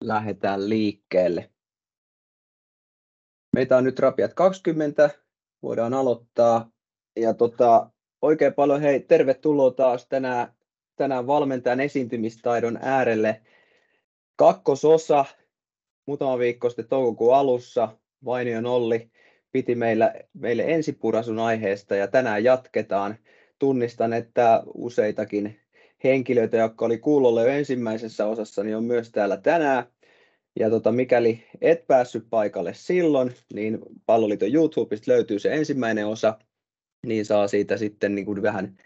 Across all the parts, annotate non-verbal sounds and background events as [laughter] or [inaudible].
lähdetään liikkeelle. Meitä on nyt rapiat 20, voidaan aloittaa. Ja tota, oikein paljon hei, tervetuloa taas tänään, tänään valmentajan esiintymistaidon äärelle. Kakkososa muutama viikko sitten toukokuun alussa Vainion Olli piti meillä, meille ensipurasun aiheesta ja tänään jatketaan. Tunnistan, että useitakin henkilöitä, jotka oli kuulolle jo ensimmäisessä osassa, niin on myös täällä tänään. Ja tota, mikäli et päässyt paikalle silloin, niin Palloliiton YouTubesta löytyy se ensimmäinen osa, niin saa siitä sitten niin kuin vähän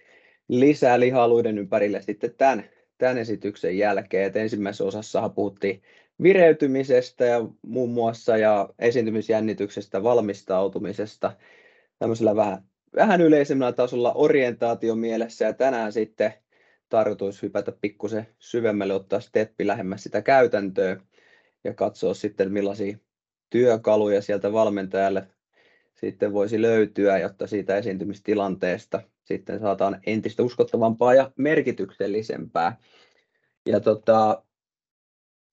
lisää lihaluiden ympärille sitten tämän, tämän esityksen jälkeen. Et ensimmäisessä osassa puhuttiin vireytymisestä ja muun muassa ja esiintymisjännityksestä, valmistautumisesta, tämmöisellä vähän, vähän yleisemmällä tasolla orientaatio mielessä ja tänään sitten tarkoitus hypätä pikkusen syvemmälle, ottaa steppi lähemmäs sitä käytäntöä ja katsoa sitten millaisia työkaluja sieltä valmentajalle sitten voisi löytyä, jotta siitä esiintymistilanteesta sitten saataan entistä uskottavampaa ja merkityksellisempää. Ja tota,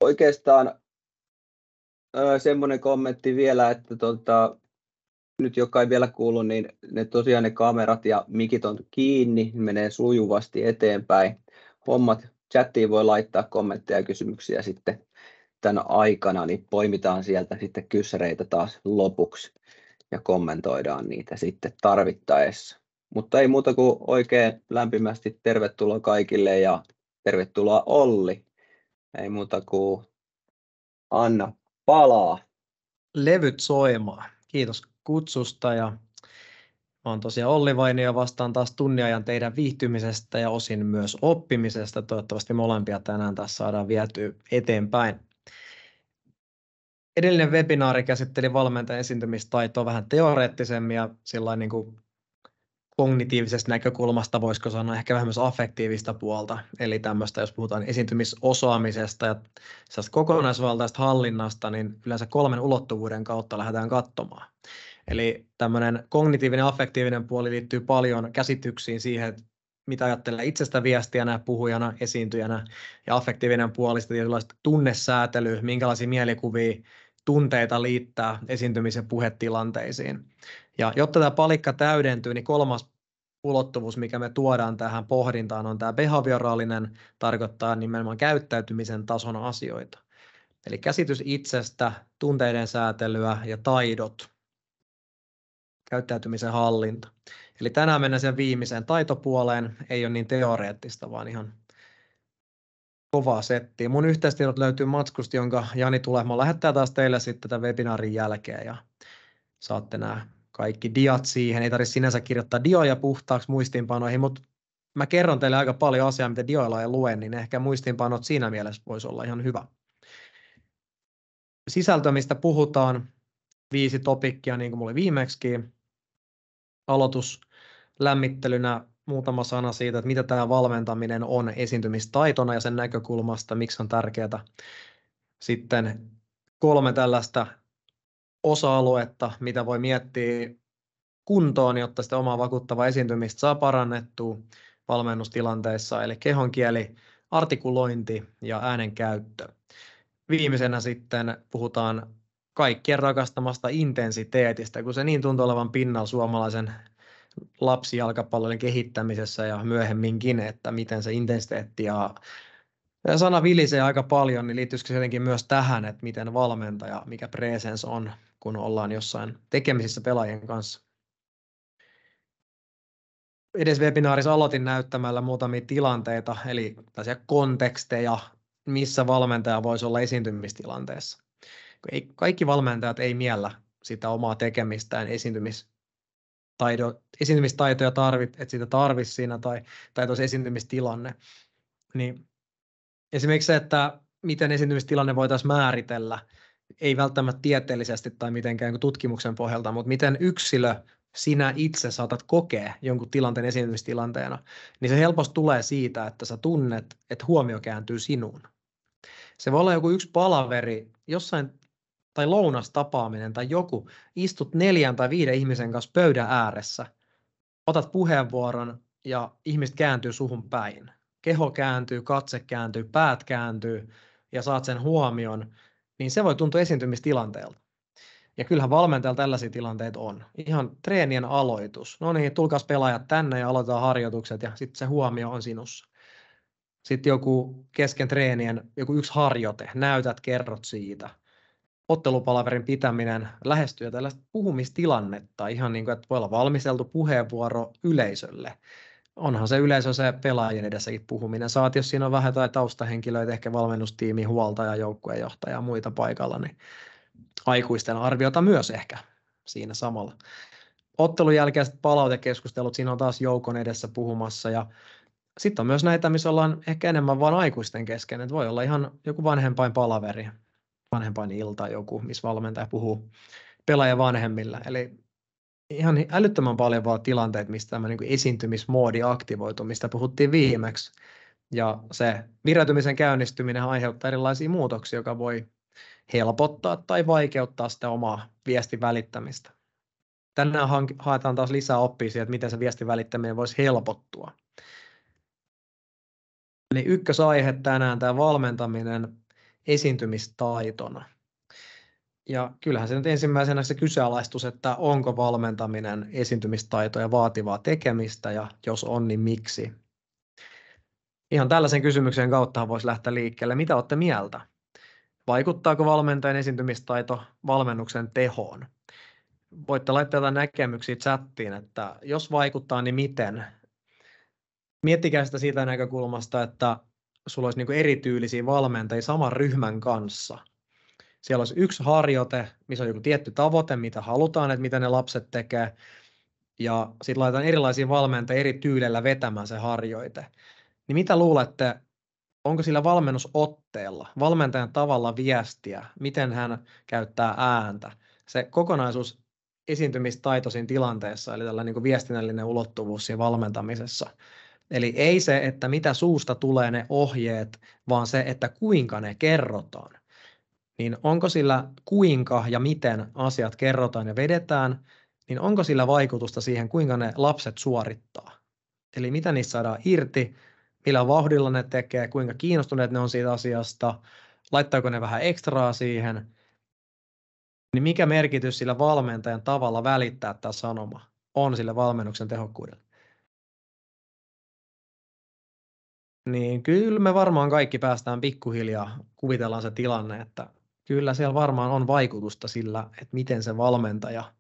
oikeastaan semmoinen kommentti vielä, että tota, nyt joka ei vielä kuulu, niin ne tosiaan ne kamerat ja mikit on kiinni, menee sujuvasti eteenpäin. Hommat chattiin voi laittaa kommentteja ja kysymyksiä sitten tämän aikana, niin poimitaan sieltä sitten kyssäreitä taas lopuksi ja kommentoidaan niitä sitten tarvittaessa. Mutta ei muuta kuin oikein lämpimästi tervetuloa kaikille ja tervetuloa Olli. Ei muuta kuin anna palaa. Levyt soimaan. Kiitos kutsusta ja olen tosiaan Olli Vainio vastaan taas tunnin ajan teidän viihtymisestä ja osin myös oppimisesta. Toivottavasti molempia tänään taas saadaan vietyä eteenpäin. Edellinen webinaari käsitteli valmentajan esiintymistaitoa vähän teoreettisemmin ja sillä niin kuin kognitiivisesta näkökulmasta, voisiko sanoa ehkä vähän myös affektiivista puolta, eli tämmöistä, jos puhutaan esiintymisosaamisesta ja kokonaisvaltaista hallinnasta, niin yleensä kolmen ulottuvuuden kautta lähdetään katsomaan. Eli tämmöinen kognitiivinen ja affektiivinen puoli liittyy paljon käsityksiin siihen, että mitä ajattelee itsestä viestiänä, puhujana, esiintyjänä, ja affektiivinen puoli sitten tietynlaista tunnesäätely, minkälaisia mielikuvia tunteita liittää esiintymisen puhetilanteisiin. Ja jotta tämä palikka täydentyy, niin kolmas ulottuvuus, mikä me tuodaan tähän pohdintaan, on tämä behavioraalinen, tarkoittaa nimenomaan käyttäytymisen tason asioita. Eli käsitys itsestä, tunteiden säätelyä ja taidot käyttäytymisen hallinta. Eli tänään mennään sen viimeiseen taitopuoleen, ei ole niin teoreettista, vaan ihan kovaa settiä. Mun yhteistiedot löytyy matskusta, jonka Jani mä lähettää taas teille sitten tämän webinaarin jälkeen ja saatte nämä kaikki diat siihen. Ei tarvitse sinänsä kirjoittaa dioja puhtaaksi muistiinpanoihin, mutta mä kerron teille aika paljon asiaa, mitä dioilla ei lue, niin ehkä muistiinpanot siinä mielessä voisi olla ihan hyvä. Sisältö, mistä puhutaan, viisi topikkia, niin kuin mulla oli viimeksikin aloitus lämmittelynä muutama sana siitä, että mitä tämä valmentaminen on esiintymistaitona ja sen näkökulmasta, miksi on tärkeää. Sitten kolme tällaista osa-aluetta, mitä voi miettiä kuntoon, jotta sitä omaa vakuuttavaa esiintymistä saa parannettua valmennustilanteissa, eli kehonkieli, artikulointi ja äänen käyttö. Viimeisenä sitten puhutaan kaikkien rakastamasta intensiteetistä, kun se niin tuntuu olevan pinnan suomalaisen lapsijalkapallon kehittämisessä ja myöhemminkin, että miten se intensiteetti ja ja sana vilisee aika paljon, niin liittyisikö se jotenkin myös tähän, että miten valmentaja, mikä presens on, kun ollaan jossain tekemisissä pelaajien kanssa? Edes webinaarissa aloitin näyttämällä muutamia tilanteita, eli tällaisia konteksteja, missä valmentaja voisi olla esiintymistilanteessa ei, kaikki valmentajat ei miellä sitä omaa tekemistään esiintymis, taido, esiintymistaitoja tarvit, että sitä tarvitsisi siinä tai, tai tuossa esiintymistilanne. Niin esimerkiksi se, että miten esiintymistilanne voitaisiin määritellä, ei välttämättä tieteellisesti tai mitenkään tutkimuksen pohjalta, mutta miten yksilö, sinä itse saatat kokea jonkun tilanteen esiintymistilanteena, niin se helposti tulee siitä, että sä tunnet, että huomio kääntyy sinuun. Se voi olla joku yksi palaveri jossain tai lounastapaaminen tai joku, istut neljän tai viiden ihmisen kanssa pöydän ääressä, otat puheenvuoron ja ihmiset kääntyy suhun päin. Keho kääntyy, katse kääntyy, päät kääntyy ja saat sen huomion, niin se voi tuntua esiintymistilanteelta. Ja kyllähän valmentajalla tällaisia tilanteita on. Ihan treenien aloitus. No niin, tulkaas pelaajat tänne ja aloitetaan harjoitukset ja sitten se huomio on sinussa. Sitten joku kesken treenien, joku yksi harjoite, näytät, kerrot siitä ottelupalaverin pitäminen lähestyy tällaista puhumistilannetta, ihan niin kuin, että voi olla valmisteltu puheenvuoro yleisölle. Onhan se yleisö se pelaajien edessäkin puhuminen. Saat, jos siinä on vähän tai taustahenkilöitä, ehkä valmennustiimi, huoltaja, joukkuejohtaja ja muita paikalla, niin aikuisten arviota myös ehkä siinä samalla. Ottelun jälkeiset palautekeskustelut, siinä on taas joukon edessä puhumassa ja sitten on myös näitä, missä ollaan ehkä enemmän vain aikuisten kesken, että voi olla ihan joku vanhempain palaveri, vanhempain ilta joku, missä valmentaja puhuu pelaajan vanhemmilla. Eli ihan älyttömän paljon vaan tilanteet, mistä tämä niin esiintymismoodi aktivoituu, mistä puhuttiin viimeksi. Ja se virätymisen käynnistyminen aiheuttaa erilaisia muutoksia, joka voi helpottaa tai vaikeuttaa sitä omaa viestin välittämistä. Tänään haetaan taas lisää oppia siitä, että miten se viestin välittäminen voisi helpottua. Eli ykkösaihe tänään tämä valmentaminen esiintymistaitona. Ja kyllähän se nyt ensimmäisenä se kyseenalaistus, että onko valmentaminen esiintymistaitoja vaativaa tekemistä ja jos on, niin miksi? Ihan tällaisen kysymyksen kautta voisi lähteä liikkeelle. Mitä olette mieltä? Vaikuttaako valmentajan esiintymistaito valmennuksen tehoon? Voitte laittaa jotain näkemyksiä chattiin, että jos vaikuttaa, niin miten? Miettikää sitä siitä näkökulmasta, että sulla olisi niin erityylisiä valmentajia saman ryhmän kanssa. Siellä olisi yksi harjoite, missä on joku tietty tavoite, mitä halutaan, että mitä ne lapset tekee. Ja sitten laitetaan erilaisia valmentajia eri tyylillä vetämään se harjoite. Niin mitä luulette, onko sillä valmennusotteella, valmentajan tavalla viestiä, miten hän käyttää ääntä, se kokonaisuus esiintymistaitoisin tilanteessa, eli tällainen niin viestinnällinen ulottuvuus siinä valmentamisessa – Eli ei se, että mitä suusta tulee ne ohjeet, vaan se, että kuinka ne kerrotaan. Niin onko sillä kuinka ja miten asiat kerrotaan ja vedetään, niin onko sillä vaikutusta siihen, kuinka ne lapset suorittaa. Eli mitä niistä saadaan irti, millä vauhdilla ne tekee, kuinka kiinnostuneet ne on siitä asiasta, laittaako ne vähän ekstraa siihen, niin mikä merkitys sillä valmentajan tavalla välittää tämä sanoma on sille valmennuksen tehokkuudelle? niin kyllä me varmaan kaikki päästään pikkuhiljaa, kuvitellaan se tilanne, että kyllä siellä varmaan on vaikutusta sillä, että miten se valmentaja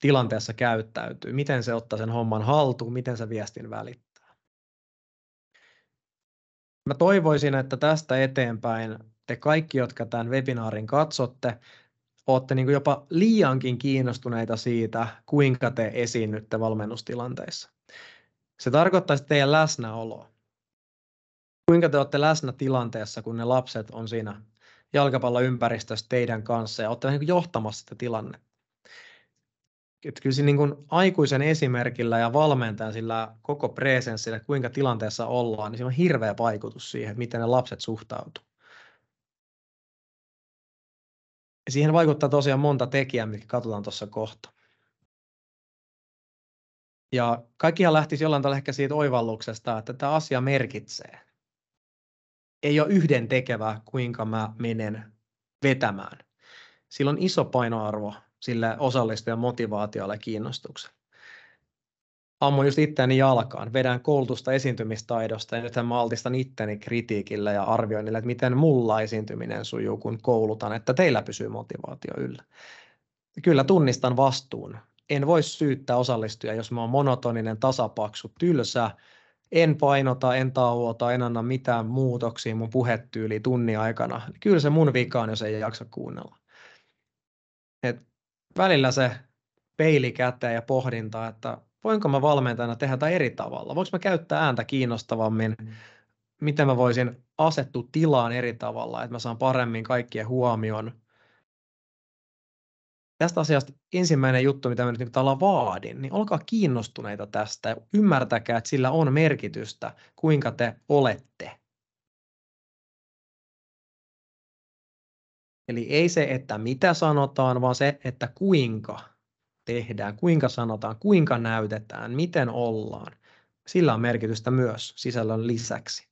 tilanteessa käyttäytyy, miten se ottaa sen homman haltuun, miten se viestin välittää. Mä toivoisin, että tästä eteenpäin te kaikki, jotka tämän webinaarin katsotte, olette niin jopa liiankin kiinnostuneita siitä, kuinka te esiinnytte valmennustilanteissa. Se tarkoittaisi teidän läsnäoloa kuinka te olette läsnä tilanteessa, kun ne lapset on siinä jalkapalloympäristössä teidän kanssa ja olette vähän niin johtamassa sitä tilannetta. Et kyllä siinä niin kuin aikuisen esimerkillä ja valmentajan sillä koko presenssillä, kuinka tilanteessa ollaan, niin siinä on hirveä vaikutus siihen, miten ne lapset suhtautuu. Ja siihen vaikuttaa tosiaan monta tekijää, mitkä katsotaan tuossa kohta. Ja kaikkihan lähtisi jollain tavalla ehkä siitä oivalluksesta, että tämä asia merkitsee ei ole yhden tekevä, kuinka mä menen vetämään. Sillä on iso painoarvo sillä osallistujan motivaatiolla ja kiinnostuksella. Ammun just itseäni jalkaan, vedän koulutusta esiintymistaidosta ja nyt mä altistan itteni kritiikillä ja arvioinnilla, että miten mulla esiintyminen sujuu, kun koulutan, että teillä pysyy motivaatio yllä. Kyllä tunnistan vastuun. En voi syyttää osallistujaa, jos mä oon monotoninen, tasapaksu, tylsä, en painota, en tauota, en anna mitään muutoksia mun puhetyyli tunnin aikana, niin kyllä se mun vika on, jos ei jaksa kuunnella. Et välillä se peili käteen ja pohdinta, että voinko mä valmentajana tehdä tätä eri tavalla, voinko mä käyttää ääntä kiinnostavammin, mm. miten mä voisin asettua tilaan eri tavalla, että mä saan paremmin kaikkien huomion, tästä asiasta ensimmäinen juttu, mitä mä nyt niin täällä vaadin, niin olkaa kiinnostuneita tästä ja ymmärtäkää, että sillä on merkitystä, kuinka te olette. Eli ei se, että mitä sanotaan, vaan se, että kuinka tehdään, kuinka sanotaan, kuinka näytetään, miten ollaan. Sillä on merkitystä myös sisällön lisäksi.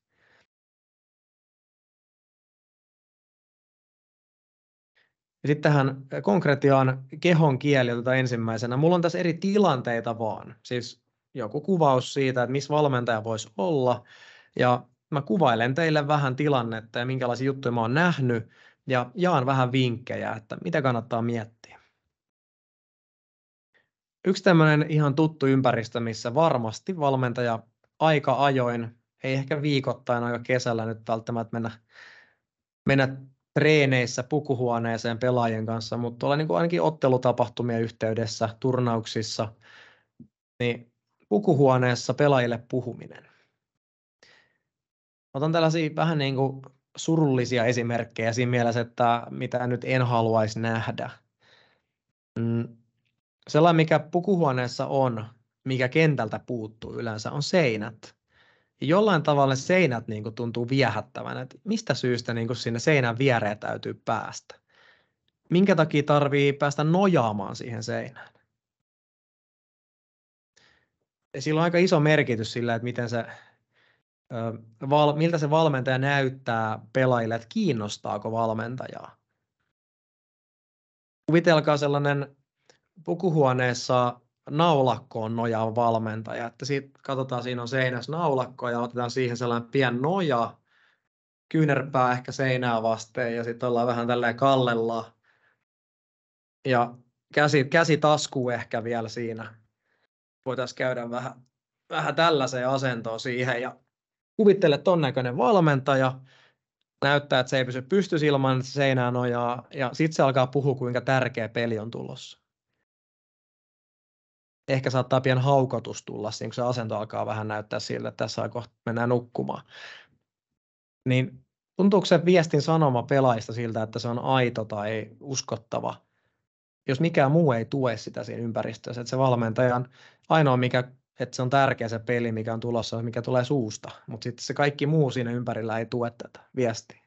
Ja sitten tähän äh, konkretiaan kehon kieliltä ensimmäisenä. Mulla on tässä eri tilanteita vaan. Siis joku kuvaus siitä, että missä valmentaja voisi olla. Ja mä kuvailen teille vähän tilannetta ja minkälaisia juttuja mä oon nähnyt. Ja jaan vähän vinkkejä, että mitä kannattaa miettiä. Yksi tämmöinen ihan tuttu ympäristö, missä varmasti valmentaja aika ajoin, ei ehkä viikoittain aika kesällä nyt välttämättä mennä, mennä treeneissä pukuhuoneeseen pelaajien kanssa, mutta tuolla niin kuin ainakin ottelutapahtumien yhteydessä, turnauksissa, niin pukuhuoneessa pelaajille puhuminen. Otan tällaisia vähän niin kuin surullisia esimerkkejä siinä mielessä, että mitä nyt en haluaisi nähdä. Mm, sellainen, mikä pukuhuoneessa on, mikä kentältä puuttuu yleensä, on seinät jollain tavalla seinät niin kuin tuntuu viehättävän, että mistä syystä niin kuin sinne seinän viereen täytyy päästä. Minkä takia tarvii päästä nojaamaan siihen seinään. Ja sillä on aika iso merkitys sillä, että miten se, miltä se valmentaja näyttää pelaajille, että kiinnostaako valmentajaa. Kuvitelkaa sellainen pukuhuoneessa naulakkoon nojaa valmentaja. Että sit katsotaan, siinä on seinässä naulakko ja otetaan siihen sellainen pien noja, kyynärpää ehkä seinää vasten ja sitten ollaan vähän tälleen kallella. Ja käsi, käsi taskuu ehkä vielä siinä. Voitaisiin käydä vähän, vähän tällaiseen asentoon siihen ja kuvittele ton näköinen valmentaja, näyttää, että se ei pysy pystys ilman, seinään nojaa, ja sitten se alkaa puhua, kuinka tärkeä peli on tulossa ehkä saattaa pian haukotus tulla, kun niin se asento alkaa vähän näyttää siltä, että tässä kohta mennään nukkumaan. Niin tuntuuko se viestin sanoma pelaajista siltä, että se on aito tai uskottava, jos mikään muu ei tue sitä siinä ympäristössä, että se valmentajan ainoa, mikä, että se on tärkeä se peli, mikä on tulossa, mikä tulee suusta, mutta sitten se kaikki muu siinä ympärillä ei tue tätä viestiä.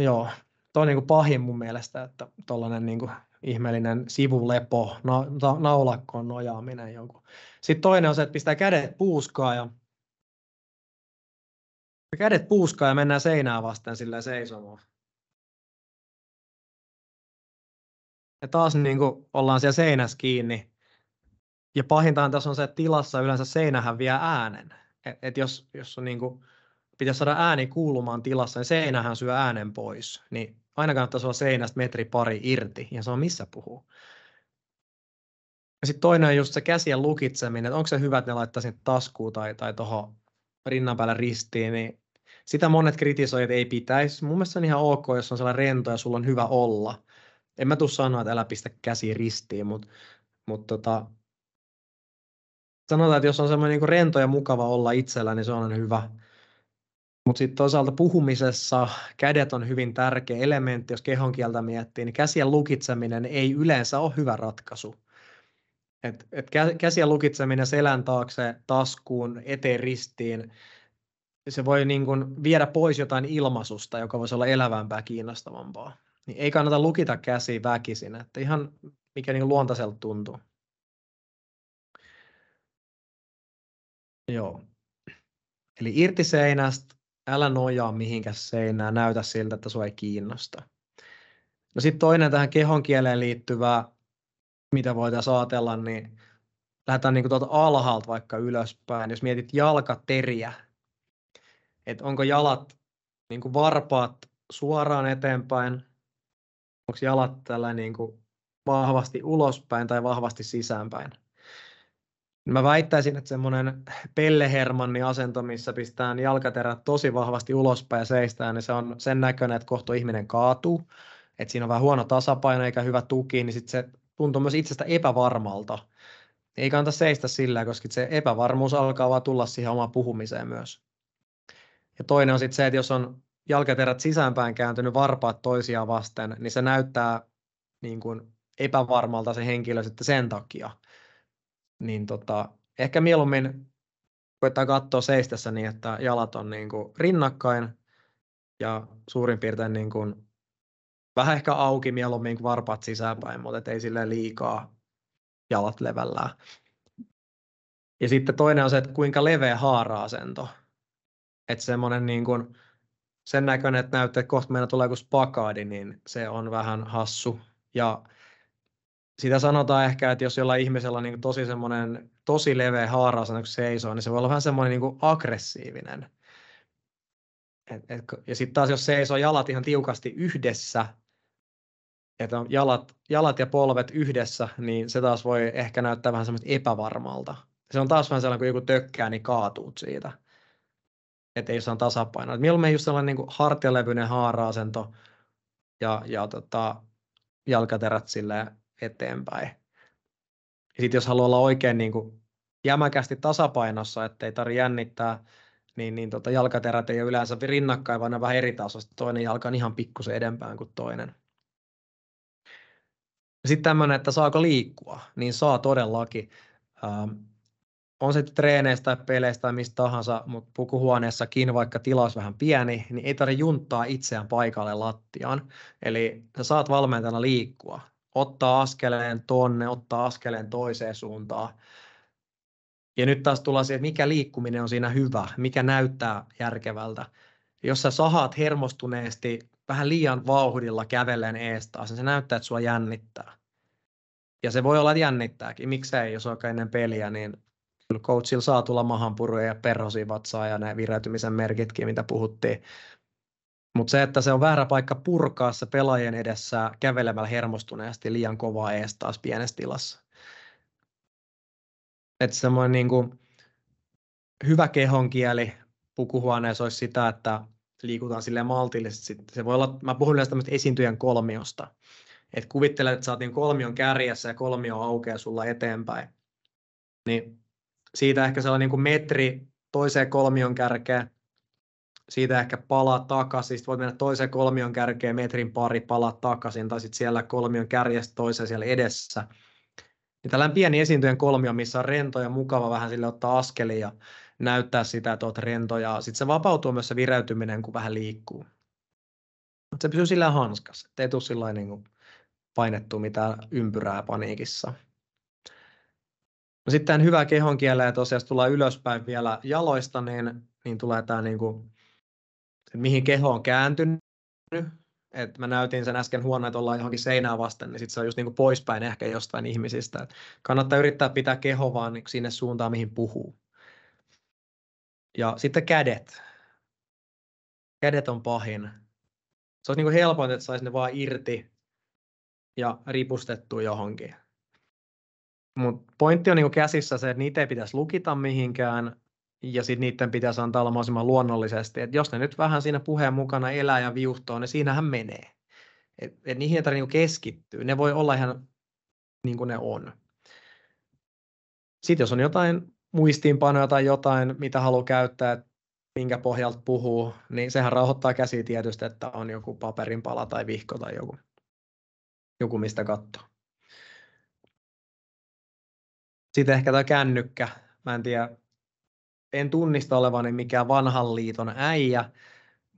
Joo, toi on niin kuin pahin mun mielestä, että tuollainen niin ihmeellinen sivulepo, na, ta, naulakkoon nojaaminen joku. Sitten toinen on se, että pistää kädet puuskaa ja kädet puuskaa ja mennään seinää vasten sillä seisomaan. Ja taas niin kuin ollaan siellä seinässä kiinni. Ja pahintaan tässä on se, että tilassa yleensä seinähän vie äänen. Et, et jos, jos on niin kuin, pitäisi saada ääni kuulumaan tilassa, niin seinähän syö äänen pois. Niin aina kannattaisi olla seinästä metri pari irti, ja se on missä puhuu. Ja sitten toinen on just se käsien lukitseminen, että onko se hyvä, että ne laittaa sinne taskuun tai, tai tuohon rinnan päällä ristiin, niin sitä monet kritisoijat että ei pitäisi. Mun mielestä se on ihan ok, jos on sellainen rento ja sulla on hyvä olla. En mä tuu sanoa, että älä pistä käsi ristiin, mutta mut tota, sanotaan, että jos on semmoinen niin rento ja mukava olla itsellä, niin se on hyvä. Mutta sitten toisaalta puhumisessa kädet on hyvin tärkeä elementti, jos kehon kieltä miettii, niin käsien lukitseminen ei yleensä ole hyvä ratkaisu. Et, et käsien lukitseminen selän taakse, taskuun, eteen ristiin, se voi niin kun viedä pois jotain ilmaisusta, joka voisi olla elävämpää, kiinnostavampaa. Niin ei kannata lukita käsiä väkisin, että ihan mikä niin luontaiselta tuntuu. Joo. Eli irti seinästä, älä nojaa mihinkä seinään, näytä siltä, että sua ei kiinnosta. No sitten toinen tähän kehon kieleen liittyvä, mitä voitaisiin ajatella, niin lähdetään niin tuolta alhaalta vaikka ylöspäin. Jos mietit jalkateriä, että onko jalat, niin kuin varpaat suoraan eteenpäin, onko jalat tällä niin kuin vahvasti ulospäin tai vahvasti sisäänpäin. Niin mä väittäisin, että semmoinen pellehermanni asento, missä pistään jalkaterät tosi vahvasti ulospäin ja seistään, niin se on sen näköinen, että kohta ihminen kaatuu. Että siinä on vähän huono tasapaino eikä hyvä tuki, niin sit se tuntuu myös itsestä epävarmalta. Ei kannata seistä sillä, koska se epävarmuus alkaa vaan tulla siihen omaan puhumiseen myös. Ja toinen on sitten se, että jos on jalkaterät sisäänpäin kääntynyt varpaat toisiaan vasten, niin se näyttää niin kuin epävarmalta se henkilö sitten sen takia – niin tota, ehkä mieluummin koittaa katsoa seistessä niin, että jalat on niin kuin rinnakkain ja suurin piirtein niin kuin vähän ehkä auki mieluummin kuin varpaat sisäpäin, mutta ei sille liikaa jalat levällään. Ja sitten toinen on se, että kuinka leveä haara-asento. Että semmoinen niin kuin sen näköinen, että näyttää, että kohta meillä tulee joku spakaadi, niin se on vähän hassu. Ja sitä sanotaan ehkä, että jos jollain ihmisellä on niin tosi semmoinen tosi leveä haara, kun seisoo, niin se voi olla vähän semmoinen niin aggressiivinen. Et, et, ja sitten taas jos seisoo jalat ihan tiukasti yhdessä, että on jalat, jalat ja polvet yhdessä, niin se taas voi ehkä näyttää vähän semmoista epävarmalta. Se on taas vähän sellainen, kun joku tökkää, niin kaatuut siitä. Että ei saa tasapainoa. Et mieluummin just sellainen niin hartialevyinen haara-asento ja, ja tota, jalkaterät silleen eteenpäin. Ja sitten jos haluaa olla oikein niin kuin jämäkästi tasapainossa, ettei tarvitse jännittää, niin, niin tota, jalkaterät ei ole yleensä rinnakkain, vaan vähän eri tasoista. Toinen jalka on ihan pikkusen edempään kuin toinen. Sitten tämmöinen, että saako liikkua, niin saa todellakin. Ähm, on se treeneistä tai peleistä tai mistä tahansa, mutta pukuhuoneessakin, vaikka tilaus vähän pieni, niin ei tarvitse junttaa itseään paikalle lattiaan. Eli sä saat valmentajana liikkua ottaa askeleen tonne, ottaa askeleen toiseen suuntaan. Ja nyt taas tullaan siihen, että mikä liikkuminen on siinä hyvä, mikä näyttää järkevältä. Jos sä sahaat hermostuneesti vähän liian vauhdilla kävellen ees taas, niin se näyttää, että sua jännittää. Ja se voi olla, että jännittääkin. Miksei, jos on ennen peliä, niin kyllä coachilla saa tulla mahanpuruja ja perhosia vatsaa ja ne vireytymisen merkitkin, mitä puhuttiin. Mutta se, että se on väärä paikka purkaa se pelaajien edessä kävelemällä hermostuneesti liian kovaa ees taas pienessä tilassa. Että semmoinen niin kuin hyvä kehonkieli pukuhuoneessa olisi sitä, että liikutaan sille maltillisesti. Se voi olla, mä puhun yleensä tämmöistä esiintyjän kolmiosta. Et kuvittele, että sä oot niin kolmion kärjessä ja kolmio aukeaa sulla eteenpäin. Niin siitä ehkä sellainen niin kuin metri toiseen kolmion kärkeen, siitä ehkä palaa takaisin, sitten voi mennä toiseen kolmion kärkeen metrin pari, palaa takaisin, tai sitten siellä kolmion kärjestä toiseen siellä edessä. Ja niin tällainen pieni esiintyjen kolmio, missä on rento ja mukava vähän sille ottaa askelia ja näyttää sitä, että olet rento, ja sitten se vapautuu myös se vireytyminen, kun vähän liikkuu. Mutta se pysyy sillä hanskassa, ettei tule sillä niin kuin painettu mitään ympyrää paniikissa. No sitten hyvä kehon kieleen, tosiaan jos tullaan ylöspäin vielä jaloista, niin, niin tulee tämä niin kuin mihin keho on kääntynyt. Et mä näytin sen äsken huono, että ollaan johonkin seinää vasten, niin sit se on just niinku poispäin ehkä jostain ihmisistä. Et kannattaa yrittää pitää keho vaan niinku sinne suuntaan, mihin puhuu. Ja sitten kädet. Kädet on pahin. Se olisi niinku helpointa, että saisi ne vaan irti ja ripustettu johonkin. Mutta pointti on niinku käsissä se, että niitä ei pitäisi lukita mihinkään, ja sitten niiden pitäisi antaa olla mahdollisimman luonnollisesti. Et jos ne nyt vähän siinä puheen mukana elää ja viuhtoo, niin siinähän menee. Et, et niihin ei tarvitse niinku keskittyä. Ne voi olla ihan niin kuin ne on. Sitten jos on jotain muistiinpanoja tai jotain, mitä haluaa käyttää, minkä pohjalta puhuu, niin sehän rauhoittaa käsiä tietysti, että on joku pala tai vihko tai joku, joku mistä katsoa. Sitten ehkä tämä kännykkä. Mä en tiedä, en tunnista olevani mikään vanhan liiton äijä,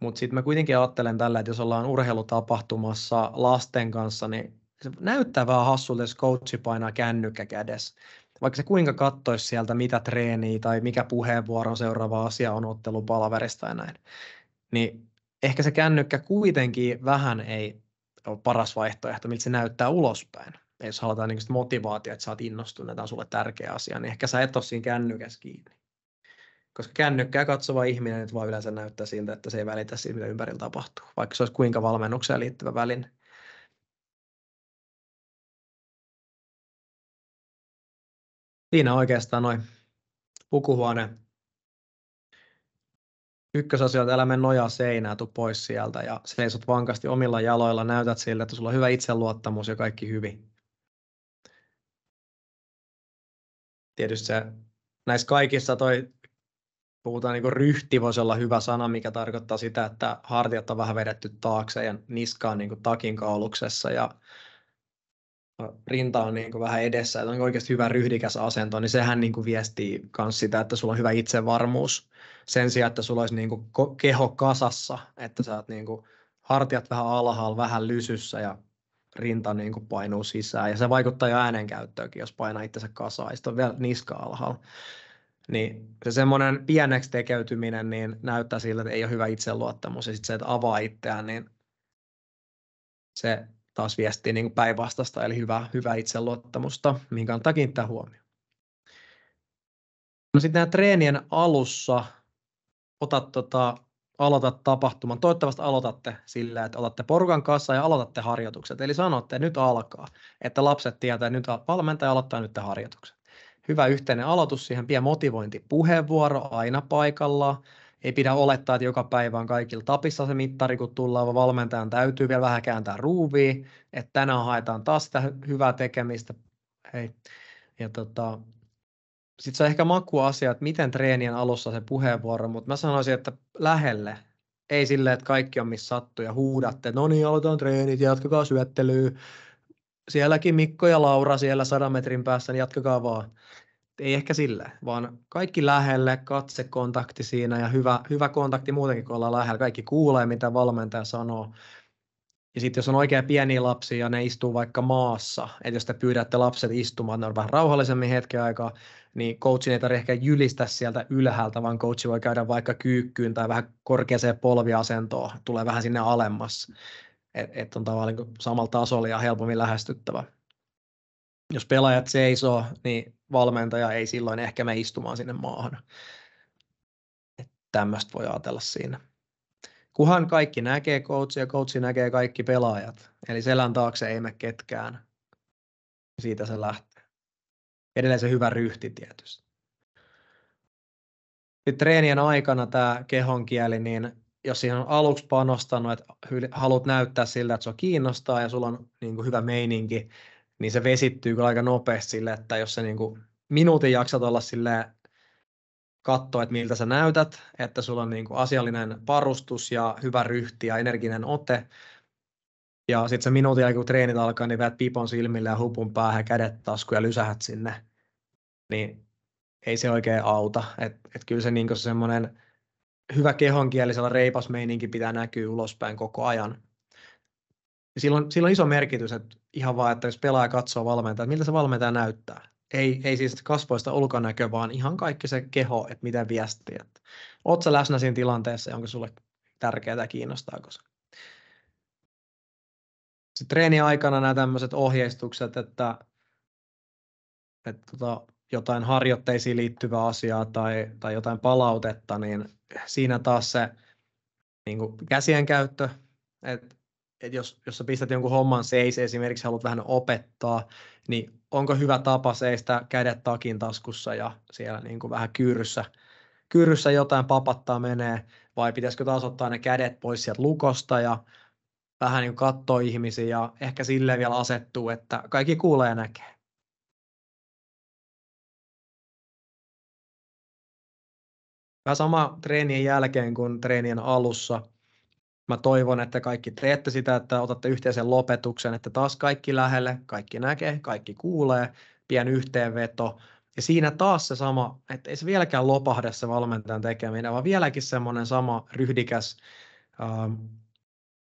mutta sitten mä kuitenkin ajattelen tällä, että jos ollaan urheilutapahtumassa lasten kanssa, niin se näyttää vähän hassulta, jos coachi painaa kännykkä kädessä. Vaikka se kuinka kattoisi sieltä, mitä treeniä tai mikä puheenvuoron seuraava asia on ottelupalaverista ja näin. Niin ehkä se kännykkä kuitenkin vähän ei ole paras vaihtoehto, miltä se näyttää ulospäin. Ja jos halutaan niin motivaatiota, että sä oot innostunut, että on sulle tärkeä asia, niin ehkä sä et ole siinä kännykässä kiinni koska kännykkää katsova ihminen nyt vaan yleensä näyttää siltä, että se ei välitä siitä, mitä ympärillä tapahtuu, vaikka se olisi kuinka valmennukseen liittyvä väline. Siinä oikeastaan noin pukuhuone ykkösasia, että älä mene nojaa seinää, tu pois sieltä ja seisot vankasti omilla jaloilla, näytät sille, että sulla on hyvä itseluottamus ja kaikki hyvin. Tietysti se, näissä kaikissa toi puhutaan niin ryhti voisi olla hyvä sana, mikä tarkoittaa sitä, että hartiat on vähän vedetty taakse ja niska on niin takin kauluksessa ja rinta on niin vähän edessä, että on niinku oikeasti hyvä ryhdikäs asento, niin sehän niin viestii myös sitä, että sulla on hyvä itsevarmuus sen sijaan, että sulla olisi niin keho kasassa, että sä oot niin hartiat vähän alhaalla, vähän lysyssä ja rinta niin kuin painuu sisään. Ja se vaikuttaa jo äänenkäyttöönkin, jos painaa itsensä kasaan ja sitten on vielä niska alhaalla niin se semmoinen pieneksi tekeytyminen niin näyttää siltä, että ei ole hyvä itseluottamus. Ja sitten se, että avaa itseään, niin se taas viestii niin päinvastasta, eli hyvä hyvä itseluottamusta, mihin kannattaa kiinnittää huomioon. No sitten treenien alussa otat tota, aloitat tapahtuman. Toivottavasti aloitatte sillä, että otatte porukan kanssa ja aloitatte harjoitukset. Eli sanotte, että nyt alkaa, että lapset tietää, että nyt valmentaja aloittaa nyt harjoitukset hyvä yhteinen aloitus, siihen pieni motivointipuheenvuoro aina paikallaan. Ei pidä olettaa, että joka päivä on kaikilla tapissa se mittari, kun tullaan, vaan valmentajan täytyy vielä vähän kääntää ruuvia, että tänään haetaan taas sitä hyvää tekemistä. Hei. Ja tota, sitten se on ehkä asia, että miten treenien alussa se puheenvuoro, mutta mä sanoisin, että lähelle. Ei silleen, että kaikki on missä sattuu ja huudatte, no niin, aloitetaan treenit, jatkakaa syöttelyä, sielläkin Mikko ja Laura siellä sadan metrin päässä, niin jatkakaa vaan. Ei ehkä sillä, vaan kaikki lähelle, katsekontakti siinä ja hyvä, hyvä kontakti muutenkin, kun ollaan lähellä. Kaikki kuulee, mitä valmentaja sanoo. Ja sitten jos on oikein pieni lapsi ja ne istuu vaikka maassa, että jos te pyydätte lapset istumaan, ne on vähän rauhallisemmin hetken aikaa, niin coachin ei tarvitse ehkä jylistä sieltä ylhäältä, vaan coachi voi käydä vaikka kyykkyyn tai vähän korkeaseen polviasentoon, tulee vähän sinne alemmas että et on tavallaan niin samalla tasolla ja helpommin lähestyttävä. Jos pelaajat seisoo, niin valmentaja ei silloin ehkä me istumaan sinne maahan. Tämmöistä voi ajatella siinä. Kuhan kaikki näkee coachi ja coachi näkee kaikki pelaajat. Eli selän taakse ei me ketkään. Siitä se lähtee. Edelleen se hyvä ryhti tietysti. Sitten treenien aikana tämä kehonkieli, niin jos siihen on aluksi panostanut, että haluat näyttää siltä, että se kiinnostaa ja sulla on niin kuin hyvä meininki, niin se vesittyy kyllä aika nopeasti sille, että jos se niin kuin minuutin jaksat olla sille katsoa, että miltä sä näytät, että sulla on niin kuin asiallinen parustus ja hyvä ryhti ja energinen ote, ja sitten se minuutin jälkeen, kun treenit alkaa, niin vedät pipon silmille ja hupun päähän, kädet taskuun ja lysähät sinne. Niin ei se oikein auta. että et kyllä se niinku semmoinen hyvä kehonkielisellä reipas meininki pitää näkyä ulospäin koko ajan. Silloin silloin on, iso merkitys, että ihan vaan, että jos pelaaja katsoo valmentaja, miltä se valmentaja näyttää. Ei, ei siis kasvoista ulkonäkö, vaan ihan kaikki se keho, että mitä viestiä. Oletko läsnä siinä tilanteessa onko sulle tärkeää ja kiinnostaako se. Sitten treeni aikana nämä tämmöiset ohjeistukset, että, että tota, jotain harjoitteisiin liittyvää asiaa tai, tai jotain palautetta, niin siinä taas se niin kuin käsien käyttö, että et jos, jos sä pistät jonkun homman seis, esimerkiksi haluat vähän opettaa, niin onko hyvä tapa seistä kädet takin taskussa ja siellä niin kuin vähän kyyryssä, kyyryssä jotain papattaa menee, vai pitäisikö taas ottaa ne kädet pois sieltä lukosta ja vähän niin katsoa ihmisiä ja ehkä silleen vielä asettuu, että kaikki kuulee ja näkee. Vähän sama treenien jälkeen kuin treenien alussa. Mä toivon, että kaikki teette sitä, että otatte yhteisen lopetuksen, että taas kaikki lähelle, kaikki näkee, kaikki kuulee, pien yhteenveto. Ja siinä taas se sama, että ei se vieläkään lopahda se valmentajan tekeminen, vaan vieläkin semmoinen sama ryhdikäs ähm,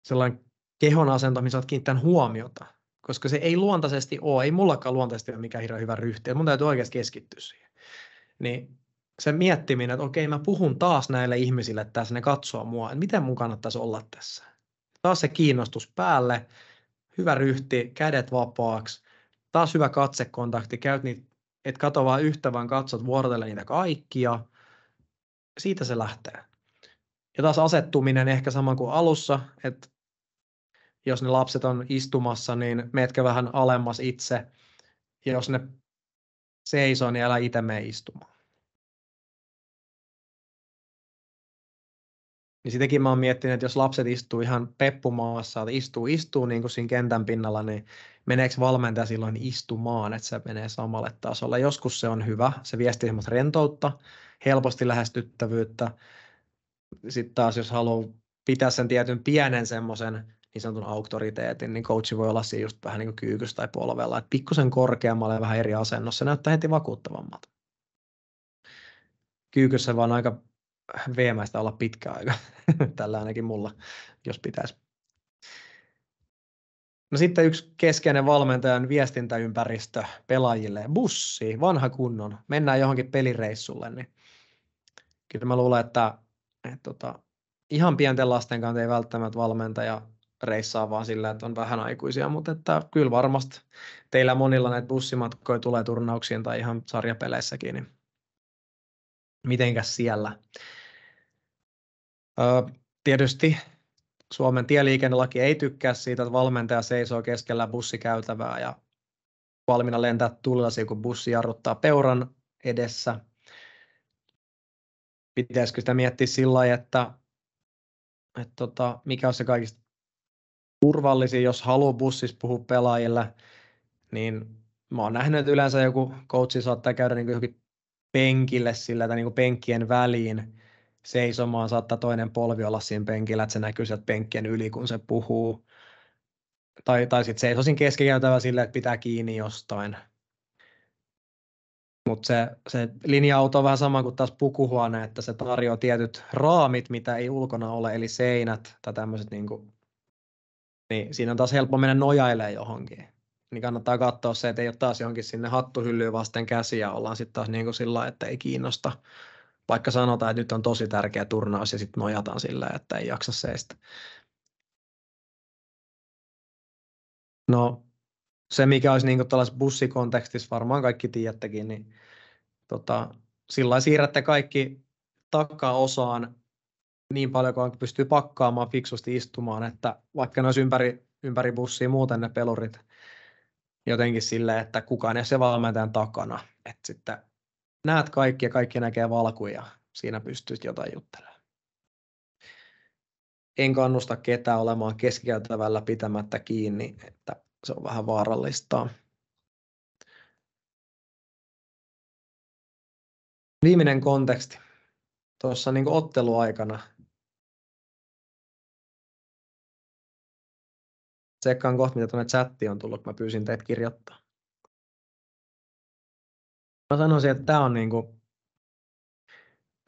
sellainen kehon asento, missä olet kiinnittänyt huomiota. Koska se ei luontaisesti ole, ei mullakaan luontaisesti ole mikään hirveän hyvä ryhti, mun täytyy oikeasti keskittyä siihen. Niin se miettiminen, että okei, mä puhun taas näille ihmisille tässä, ne katsoo mua, että miten mun kannattaisi olla tässä. Taas se kiinnostus päälle, hyvä ryhti, kädet vapaaksi, taas hyvä katsekontakti, käyt niitä, et katso vaan yhtä, vaan katsot vuorotella niitä kaikkia. Siitä se lähtee. Ja taas asettuminen ehkä sama kuin alussa, että jos ne lapset on istumassa, niin meetkö vähän alemmas itse. Ja jos ne seisoo, niin älä itse mene istumaan. Niin sitäkin mä oon miettinyt, että jos lapset istuu ihan peppumaassa, että istuu, istuu niin kuin siinä kentän pinnalla, niin meneekö valmentaja silloin istumaan, että se menee samalle tasolle. Joskus se on hyvä, se viestii semmoista rentoutta, helposti lähestyttävyyttä. Sitten taas jos haluaa pitää sen tietyn pienen semmoisen niin sanotun auktoriteetin, niin coachi voi olla siinä just vähän niin kuin tai polvella, että pikkusen korkeammalle vähän eri asennossa, se näyttää heti vakuuttavammalta. Kyykyssä vaan aika VMstä olla pitkä aika. [laughs] Tällä ainakin mulla, jos pitäisi. No sitten yksi keskeinen valmentajan viestintäympäristö pelaajille. Bussi, vanha kunnon. Mennään johonkin pelireissulle, niin kyllä mä luulen, että, että tota, ihan pienten lasten kanssa ei välttämättä valmentaja reissaa vaan sillä, että on vähän aikuisia, mutta että kyllä varmasti teillä monilla näitä bussimatkoja tulee turnauksiin tai ihan sarjapeleissäkin, niin mitenkäs siellä tietysti Suomen tieliikennelaki ei tykkää siitä, että valmentaja seisoo keskellä bussikäytävää ja valmiina lentää tullasi, kun bussi jarruttaa peuran edessä. Pitäisikö sitä miettiä sillä lailla, että, että tota, mikä on se kaikista turvallisin, jos haluaa bussissa puhua pelaajille, niin mä oon nähnyt, että yleensä joku coachi saattaa käydä niin johonkin penkille sillä tai niin penkkien väliin, seisomaan, saattaa toinen polvi olla siinä penkillä, että se näkyy sieltä penkkien yli, kun se puhuu. Tai, tai sitten seisosin keskikäytävä silleen, että pitää kiinni jostain. Mutta se, se linja-auto on vähän sama kuin taas pukuhuone, että se tarjoaa tietyt raamit, mitä ei ulkona ole, eli seinät tai tämmöiset. Niin, niin siinä on taas helppo mennä nojailemaan johonkin. Niin kannattaa katsoa se, että ei ole taas johonkin sinne hattuhyllyyn vasten käsiä, ollaan sitten taas niin kuin sillä että ei kiinnosta vaikka sanotaan, että nyt on tosi tärkeä turnaus ja sitten nojataan sillä, että ei jaksa seistä. No se, mikä olisi niin tällaisessa bussikontekstissa, varmaan kaikki tiedättekin, niin tota, sillä siirrätte kaikki takaosaan niin paljon kuin pystyy pakkaamaan fiksusti istumaan, että vaikka ne olisi ympäri, ympäri bussia muuten ne pelurit jotenkin silleen, että kukaan ei se valmentajan takana. Että sitten näet kaikki ja kaikki näkee valkuja. Siinä pystyt jotain juttelemaan. En kannusta ketään olemaan keskikäytävällä pitämättä kiinni, että se on vähän vaarallista. Viimeinen konteksti. Tuossa niin otteluaikana tsekkaan kohta, mitä tuonne chatti on tullut, kun mä pyysin teitä kirjoittaa. Mä sanoisin, että tämä on niin kuin,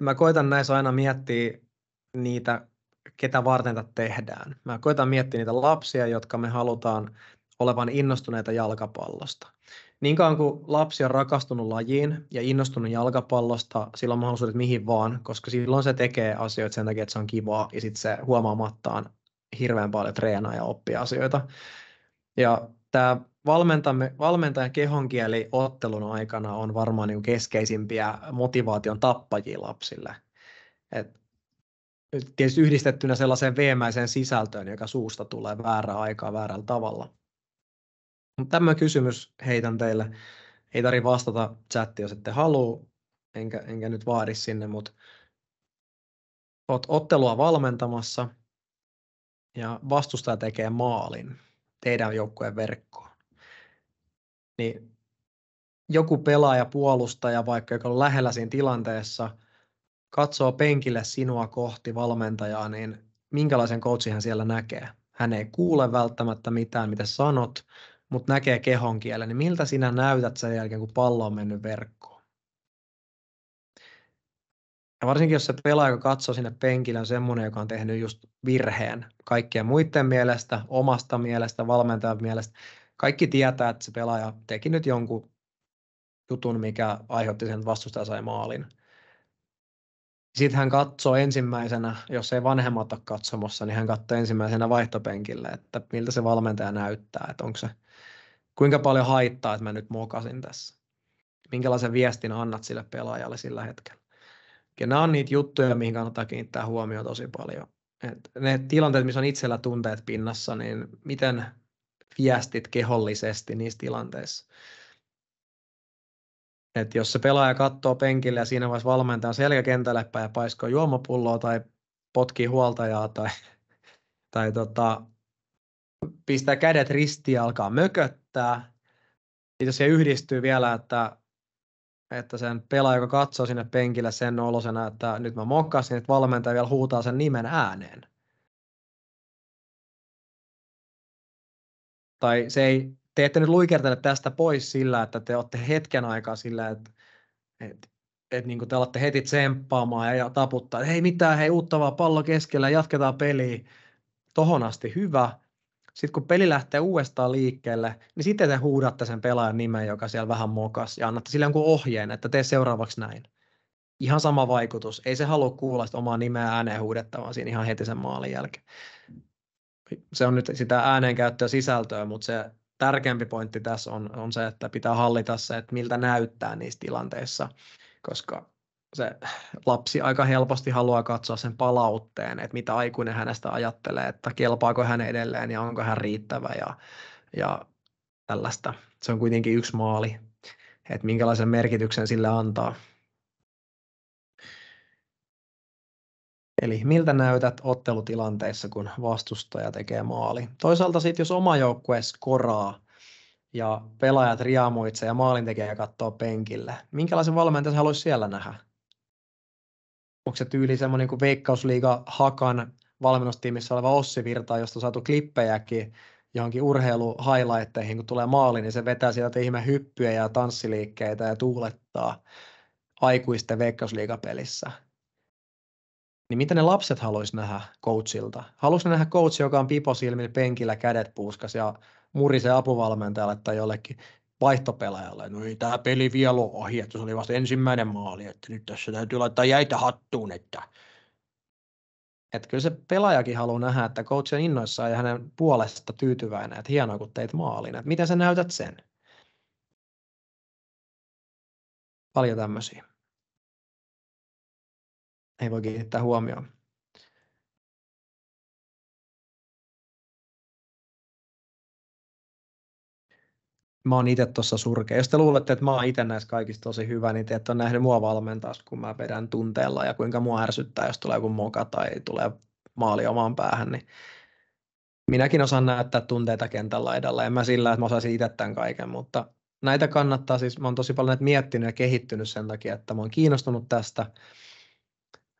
mä koitan näissä aina miettiä niitä, ketä varten tätä tehdään. Mä koitan miettiä niitä lapsia, jotka me halutaan olevan innostuneita jalkapallosta. Niin kauan kuin lapsi on rakastunut lajiin ja innostunut jalkapallosta, sillä on mahdollisuudet mihin vaan, koska silloin se tekee asioita sen takia, että se on kivaa ja sitten se huomaamattaan hirveän paljon treenaa ja oppii asioita. Ja tämä valmentamme, valmentajan kehonkieli ottelun aikana on varmaan niin keskeisimpiä motivaation tappajia lapsille. Et tietysti yhdistettynä sellaiseen veemäiseen sisältöön, joka suusta tulee väärää aikaa väärällä tavalla. tämä kysymys heitän teille. Ei tarvitse vastata chattiin, jos ette halua, enkä, enkä nyt vaadi sinne, mutta olet ottelua valmentamassa ja vastustaja tekee maalin teidän joukkueen verkkoon niin joku pelaaja, puolustaja vaikka, joka on lähellä siinä tilanteessa, katsoo penkille sinua kohti valmentajaa, niin minkälaisen coachin hän siellä näkee? Hän ei kuule välttämättä mitään, mitä sanot, mutta näkee kehon kielen, niin miltä sinä näytät sen jälkeen, kun pallo on mennyt verkkoon? Ja varsinkin jos se pelaaja, joka katsoo sinne penkille, on semmoinen, joka on tehnyt just virheen kaikkien muiden mielestä, omasta mielestä, valmentajan mielestä, kaikki tietää, että se pelaaja teki nyt jonkun jutun, mikä aiheutti sen, että vastustaja sai maalin. Sitten hän katsoo ensimmäisenä, jos ei vanhemmat ole katsomassa, niin hän katsoo ensimmäisenä vaihtopenkille, että miltä se valmentaja näyttää, että onko se, kuinka paljon haittaa, että mä nyt mokasin tässä. Minkälaisen viestin annat sille pelaajalle sillä hetkellä. Ja nämä on niitä juttuja, mihin kannattaa kiinnittää huomioon tosi paljon. Et ne tilanteet, missä on itsellä tunteet pinnassa, niin miten viestit kehollisesti niissä tilanteissa. Et jos se pelaaja katsoo penkille ja siinä vaiheessa valmentaa selkäkentälle päin ja paiskoo juomapulloa tai potkii huoltajaa tai, tai tota, pistää kädet ristiin ja alkaa mököttää. niin jos se yhdistyy vielä, että, että sen pelaaja, joka katsoo sinne penkille sen olosena, että nyt mä mokkasin, että valmentaja vielä huutaa sen nimen ääneen. tai se ei, te ette nyt luikertele tästä pois sillä, että te olette hetken aikaa sillä, että, että että niin te alatte heti tsemppaamaan ja taputtaa, hei mitään, hei uutta vaan pallo keskellä, jatketaan peliä, tohon asti hyvä. Sitten kun peli lähtee uudestaan liikkeelle, niin sitten te huudatte sen pelaajan nimen, joka siellä vähän mokas, ja annatte sille jonkun ohjeen, että tee seuraavaksi näin. Ihan sama vaikutus. Ei se halua kuulla sitä omaa nimeä ääneen huudettavan siinä ihan heti sen maalin jälkeen se on nyt sitä äänenkäyttöä sisältöä, mutta se tärkeämpi pointti tässä on, on se, että pitää hallita se, että miltä näyttää niissä tilanteissa, koska se lapsi aika helposti haluaa katsoa sen palautteen, että mitä aikuinen hänestä ajattelee, että kelpaako hän edelleen ja onko hän riittävä ja, ja tällaista. Se on kuitenkin yksi maali, että minkälaisen merkityksen sille antaa. Eli miltä näytät ottelutilanteissa, kun vastustaja tekee maali. Toisaalta sitten, jos oma joukkue skoraa ja pelaajat riemuitsee ja maalintekijä katsoo penkille, minkälaisen valmentajan haluaisi siellä nähdä? Onko se tyyli semmoinen kuin Veikkausliiga Hakan valmennustiimissä oleva Ossi Virta, josta on saatu klippejäkin johonkin urheiluhighlightteihin, kun tulee maali, niin se vetää sieltä ihme hyppyjä ja tanssiliikkeitä ja tuulettaa aikuisten veikkausliigapelissä niin mitä ne lapset haluaisi nähdä coachilta? Haluaisi nähdä coachi, joka on piposilmillä penkillä kädet puuskas ja murisee apuvalmentajalle tai jollekin vaihtopelaajalle. No ei tämä peli vielä ole ohi, että se oli vasta ensimmäinen maali, että nyt tässä täytyy laittaa jäitä hattuun, että Et kyllä se pelaajakin haluaa nähdä, että coach on innoissaan ja hänen puolesta tyytyväinen, että hienoa kun teit maalin, että miten sä näytät sen? Paljon tämmöisiä ei voi kiinnittää huomioon. Mä oon itse tuossa surkea. Jos te luulette, että mä oon itse näissä kaikista tosi hyvä, niin te ette ole nähnyt mua valmentaa, kun mä vedän tunteella ja kuinka mua ärsyttää, jos tulee joku moka tai tulee maali omaan päähän, niin minäkin osaan näyttää tunteita kentän laidalla. En mä sillä, että mä osaisin itse tämän kaiken, mutta näitä kannattaa siis, mä oon tosi paljon näitä miettinyt ja kehittynyt sen takia, että mä oon kiinnostunut tästä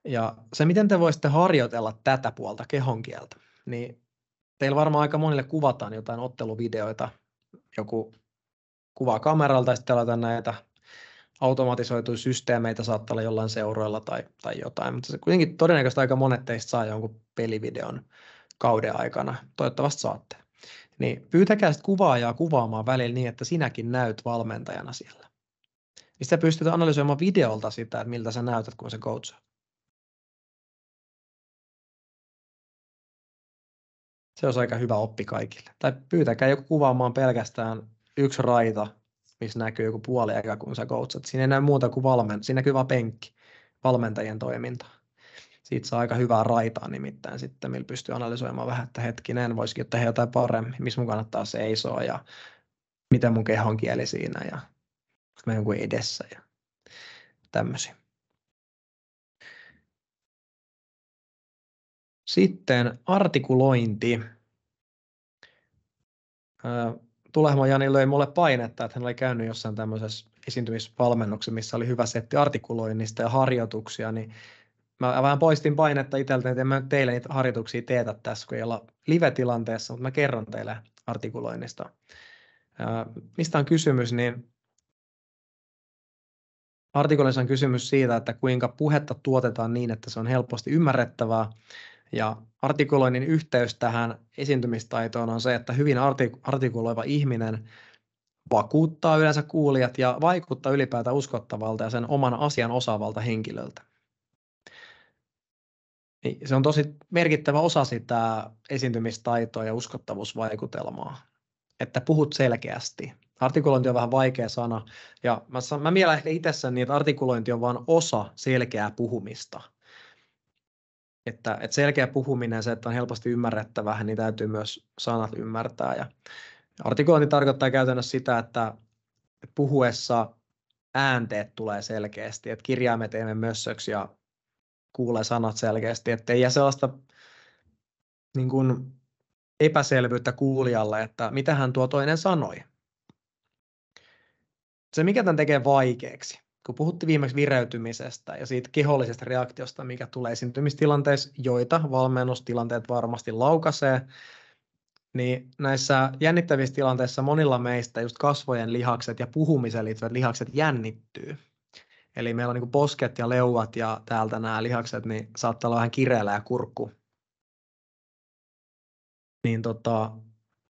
ja se, miten te voisitte harjoitella tätä puolta kehon kieltä, niin teillä varmaan aika monille kuvataan jotain otteluvideoita, joku kuvaa kameralta ja sitten laitetaan näitä automatisoituja systeemeitä saattaa olla jollain seuroilla tai, tai jotain, mutta se kuitenkin todennäköisesti aika monet teistä saa jonkun pelivideon kauden aikana, toivottavasti saatte. Niin pyytäkää sitten kuvaajaa kuvaamaan välillä niin, että sinäkin näyt valmentajana siellä. Niin sitä pystyt analysoimaan videolta sitä, että miltä sä näytät, kun se coachaa. Se olisi aika hyvä oppi kaikille. Tai pyytäkää joku kuvaamaan pelkästään yksi raita, missä näkyy joku puoli aika, kun sä coachat. Siinä ei näy muuta kuin valmen, siinä näkyy vaan penkki, valmentajien toiminta. Siitä saa aika hyvää raitaa nimittäin sitten, millä pystyy analysoimaan vähän, että hetkinen, voisikin tehdä jotain paremmin, missä mun kannattaa seisoa ja miten mun kehon kieli siinä ja onko mä jonkun edessä ja tämmöisiä. Sitten artikulointi. Tulehma Jani löi mulle painetta, että hän oli käynyt jossain tämmöisessä esiintymisvalmennuksessa, missä oli hyvä setti artikuloinnista ja harjoituksia, niin mä vähän poistin painetta itseltä, että en mä teille niitä harjoituksia teetä tässä, kun ei olla live-tilanteessa, mutta mä kerron teille artikuloinnista. Mistä on kysymys, niin artikuloinnissa on kysymys siitä, että kuinka puhetta tuotetaan niin, että se on helposti ymmärrettävää ja artikuloinnin yhteys tähän esiintymistaitoon on se, että hyvin artikuloiva ihminen vakuuttaa yleensä kuulijat ja vaikuttaa ylipäätään uskottavalta ja sen oman asian osaavalta henkilöltä. Niin se on tosi merkittävä osa sitä esiintymistaitoa ja uskottavuusvaikutelmaa, että puhut selkeästi. Artikulointi on vähän vaikea sana, ja mä, mä mielen ehkä itsessäni, niin, että artikulointi on vain osa selkeää puhumista – että, että selkeä puhuminen se, että on helposti ymmärrettävä, niin täytyy myös sanat ymmärtää. Ja artikulointi tarkoittaa käytännössä sitä, että puhuessa äänteet tulee selkeästi, että kirjaimet ei mössöksi ja kuulee sanat selkeästi, ettei jää sellaista niin kuin epäselvyyttä kuulijalle, että mitä hän tuo toinen sanoi. Se, mikä tämän tekee vaikeaksi, kun puhuttiin viimeksi vireytymisestä ja siitä kehollisesta reaktiosta, mikä tulee esiintymistilanteissa, joita valmennustilanteet varmasti laukaisee, niin näissä jännittävissä tilanteissa monilla meistä just kasvojen lihakset ja puhumiseen liittyvät lihakset jännittyy. Eli meillä on niin posket ja leuat ja täältä nämä lihakset, niin saattaa olla vähän kireellä ja kurkku. Niin tota,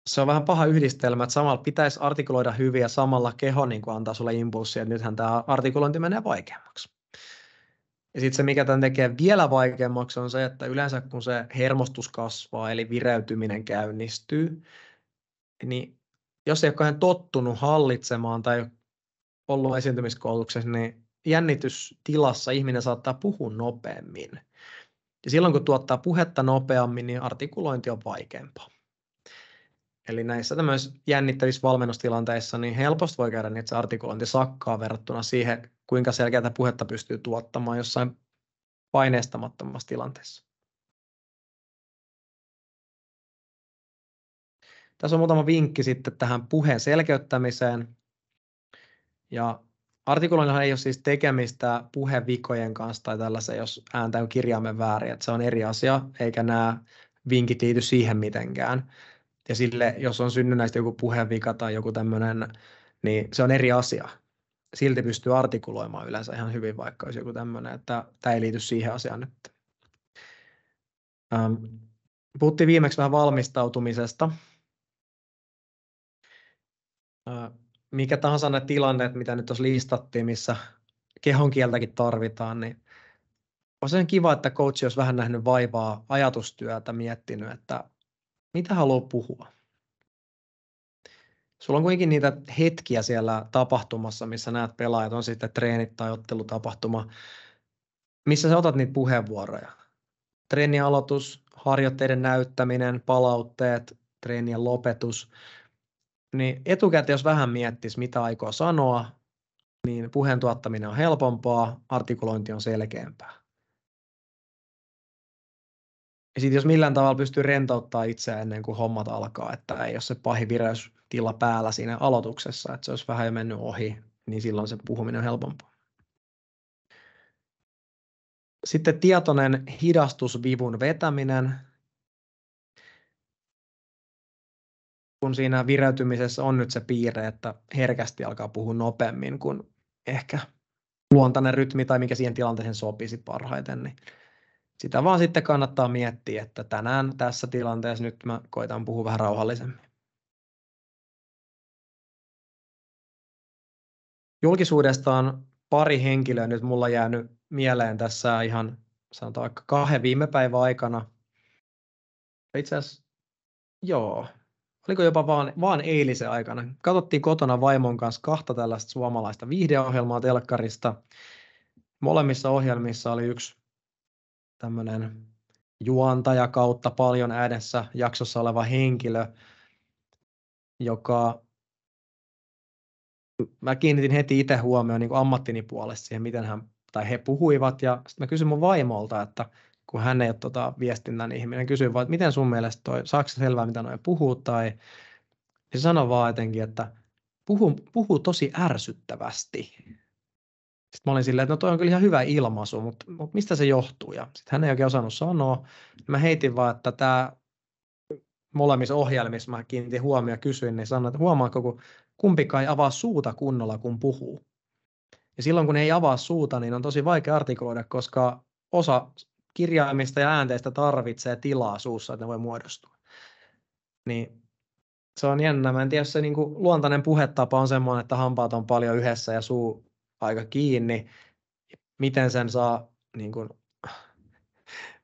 se on vähän paha yhdistelmä, että samalla pitäisi artikuloida hyviä, samalla keho niin kuin antaa sulle impulssia, että nythän tämä artikulointi menee vaikeammaksi. Ja sitten se, mikä tämän tekee vielä vaikeammaksi, on se, että yleensä kun se hermostus kasvaa, eli vireytyminen käynnistyy, niin jos ei ole tottunut hallitsemaan tai ollut esiintymiskoulutuksessa, niin jännitystilassa ihminen saattaa puhua nopeammin. Ja silloin kun tuottaa puhetta nopeammin, niin artikulointi on vaikeampaa. Eli näissä tämmöisissä jännittävissä valmennustilanteissa niin helposti voi käydä niin, että se artikulointi sakkaa verrattuna siihen, kuinka selkeää puhetta pystyy tuottamaan jossain paineistamattomassa tilanteessa. Tässä on muutama vinkki sitten tähän puheen selkeyttämiseen. Ja artikuloinnilla ei ole siis tekemistä puhevikojen kanssa tai tällaisen, jos ääntä on kirjaimen väärin, että se on eri asia, eikä nämä vinkit liity siihen mitenkään. Ja sille, jos on synnynnäistä joku puheenvika tai joku tämmöinen, niin se on eri asia. Silti pystyy artikuloimaan yleensä ihan hyvin, vaikka olisi joku tämmöinen, että tämä ei liity siihen asiaan nyt. Ähm, puhuttiin viimeksi vähän valmistautumisesta. Äh, mikä tahansa ne tilanteet, mitä nyt tuossa listattiin, missä kehon kieltäkin tarvitaan, niin on sen kiva, että coachi olisi vähän nähnyt vaivaa ajatustyötä, miettinyt, että mitä haluaa puhua. Sulla on kuitenkin niitä hetkiä siellä tapahtumassa, missä näet pelaajat, on sitten treenit tai ottelutapahtuma, missä sä otat niitä puheenvuoroja. aloitus, harjoitteiden näyttäminen, palautteet, treenien lopetus. Niin etukäteen, jos vähän miettisi, mitä aikoo sanoa, niin puheen tuottaminen on helpompaa, artikulointi on selkeämpää. Ja sitten jos millään tavalla pystyy rentouttaa itseään ennen kuin hommat alkaa, että ei ole se pahin vireystila päällä siinä aloituksessa, että se olisi vähän jo mennyt ohi, niin silloin se puhuminen on helpompaa. Sitten tietoinen hidastusvivun vetäminen. Kun siinä vireytymisessä on nyt se piirre, että herkästi alkaa puhua nopeammin kuin ehkä luontainen rytmi tai mikä siihen tilanteeseen sopisi parhaiten, niin sitä vaan sitten kannattaa miettiä, että tänään tässä tilanteessa nyt mä koitan puhua vähän rauhallisemmin. Julkisuudesta on pari henkilöä nyt mulla jäänyt mieleen tässä ihan sanotaan vaikka kahden viime päivän aikana. Itse asiassa, joo, oliko jopa vaan, vaan eilisen aikana. Katsottiin kotona vaimon kanssa kahta tällaista suomalaista viihdeohjelmaa telkkarista. Molemmissa ohjelmissa oli yksi tämmöinen juontaja kautta paljon äänessä jaksossa oleva henkilö, joka mä kiinnitin heti itse huomioon niin ammattini puolesta siihen, miten hän tai he puhuivat, ja sitten mä kysyin mun vaimolta, että kun hän ei ole tota viestinnän ihminen, kysyin vaan, että miten sun mielestä toi, saako selvää, mitä noin puhuu, tai se sanoi vaan jotenkin, että puhuu puhu tosi ärsyttävästi. Sitten mä olin silleen, että no toi on kyllä ihan hyvä ilmaisu, mutta, mutta mistä se johtuu? Ja sitten hän ei oikein osannut sanoa. Mä heitin vaan, että tämä molemmissa ohjelmissa mä kiinnitin huomioon ja kysyin, niin sanoin, että huomaako, kun kumpikaan ei avaa suuta kunnolla, kun puhuu. Ja silloin, kun ei avaa suuta, niin on tosi vaikea artikuloida, koska osa kirjaimista ja äänteistä tarvitsee tilaa suussa, että ne voi muodostua. Niin se on jännä. Mä en tiedä, jos se niin kuin luontainen puhetapa on semmoinen, että hampaat on paljon yhdessä ja suu aika kiinni. Miten sen saa, niin kuin,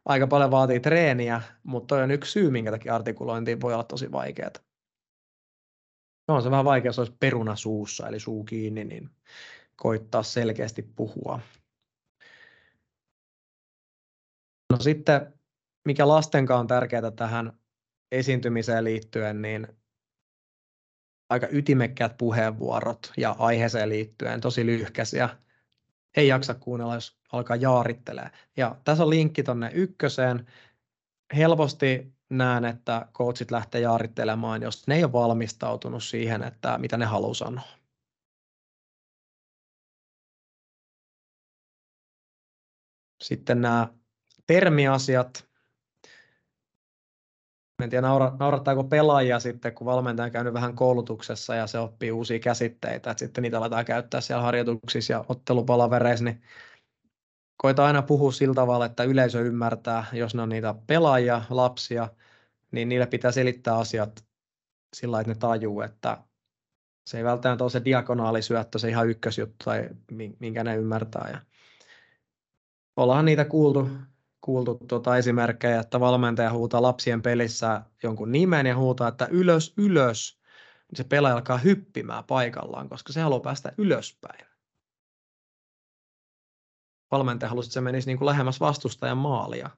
aika paljon vaatii treeniä, mutta toi on yksi syy, minkä takia artikulointi voi olla tosi vaikeaa. No on se vähän vaikea, jos olisi peruna suussa, eli suu kiinni, niin koittaa selkeästi puhua. No sitten, mikä lastenkaan on tärkeää tähän esiintymiseen liittyen, niin aika ytimekkäät puheenvuorot ja aiheeseen liittyen tosi lyhkäisiä. Ei mm. jaksa kuunnella, jos alkaa jaarittelee. Ja tässä on linkki tuonne ykköseen. Helposti näen, että coachit lähtee jaarittelemaan, jos ne ei ole valmistautunut siihen, että mitä ne haluaa sanoa. Sitten nämä termiasiat, en tiedä naura, naurattaako pelaajia sitten, kun valmentaja on käynyt vähän koulutuksessa ja se oppii uusia käsitteitä, että sitten niitä aletaan käyttää siellä harjoituksissa ja ottelupalavereissa, niin koita aina puhua sillä tavalla, että yleisö ymmärtää, jos ne on niitä pelaajia, lapsia, niin niille pitää selittää asiat sillä lailla, että ne tajuu, että se ei välttämättä ole se diagonaalisyöttö, se ihan ykkösjuttu tai minkä ne ymmärtää. Ja ollaan niitä kuultu mm kuultu tuota esimerkkejä, että valmentaja huutaa lapsien pelissä jonkun nimen ja huutaa, että ylös, ylös, niin se pelaaja alkaa hyppimään paikallaan, koska se haluaa päästä ylöspäin. Valmentaja halusi, että se menisi niin kuin lähemmäs vastustajan maalia.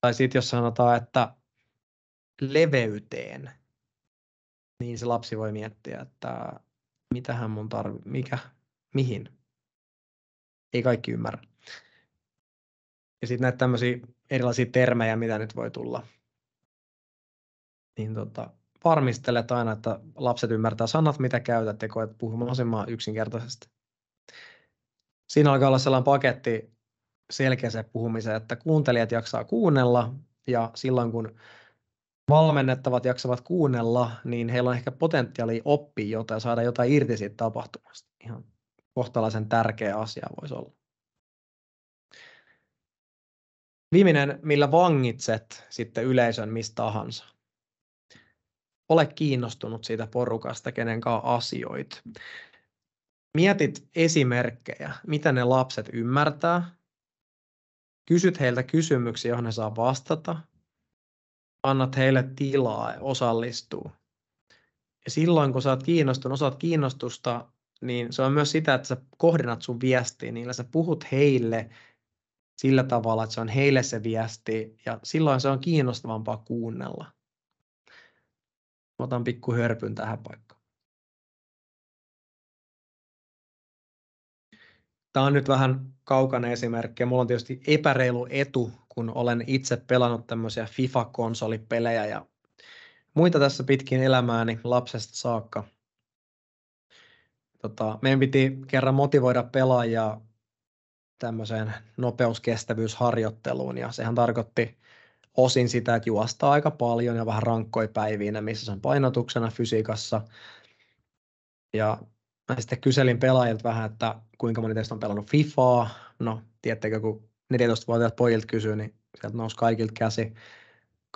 Tai sitten jos sanotaan, että leveyteen, niin se lapsi voi miettiä, että mitähän mun tarvi, mikä, mihin. Ei kaikki ymmärrä ja sitten näitä tämmöisiä erilaisia termejä, mitä nyt voi tulla. Niin tota, varmistelet aina, että lapset ymmärtää sanat, mitä käytät ja koet puhumaan yksinkertaisesti. Siinä alkaa olla sellainen paketti selkeäseen puhumiseen, että kuuntelijat jaksaa kuunnella ja silloin kun valmennettavat jaksavat kuunnella, niin heillä on ehkä potentiaali oppia jotain ja saada jotain irti siitä tapahtumasta. Ihan kohtalaisen tärkeä asia voisi olla. Viimeinen, millä vangitset sitten yleisön mistä tahansa. Ole kiinnostunut siitä porukasta, kenen kanssa asioit. Mietit esimerkkejä, mitä ne lapset ymmärtää. Kysyt heiltä kysymyksiä, johon ne saa vastata. Annat heille tilaa osallistuu. Ja silloin, kun sä oot kiinnostunut, osaat kiinnostusta, niin se on myös sitä, että sä kohdennat sun viestiä niillä, sä puhut heille sillä tavalla, että se on heille se viesti ja silloin se on kiinnostavampaa kuunnella. Otan pikku hörpyn tähän paikkaan. Tämä on nyt vähän kaukana esimerkki. Mulla on tietysti epäreilu etu, kun olen itse pelannut tämmöisiä FIFA-konsolipelejä ja muita tässä pitkin elämääni lapsesta saakka. Tota, meidän piti kerran motivoida pelaajaa tämmöiseen nopeuskestävyysharjoitteluun ja sehän tarkoitti osin sitä, että juostaa aika paljon ja vähän rankkoi päiviinä, missä se on painotuksena fysiikassa. Ja mä sitten kyselin pelaajilta vähän, että kuinka moni teistä on pelannut FIFAa. No, tiedättekö, kun 14-vuotiaat pojilta kysyy, niin sieltä nousi kaikilta käsi.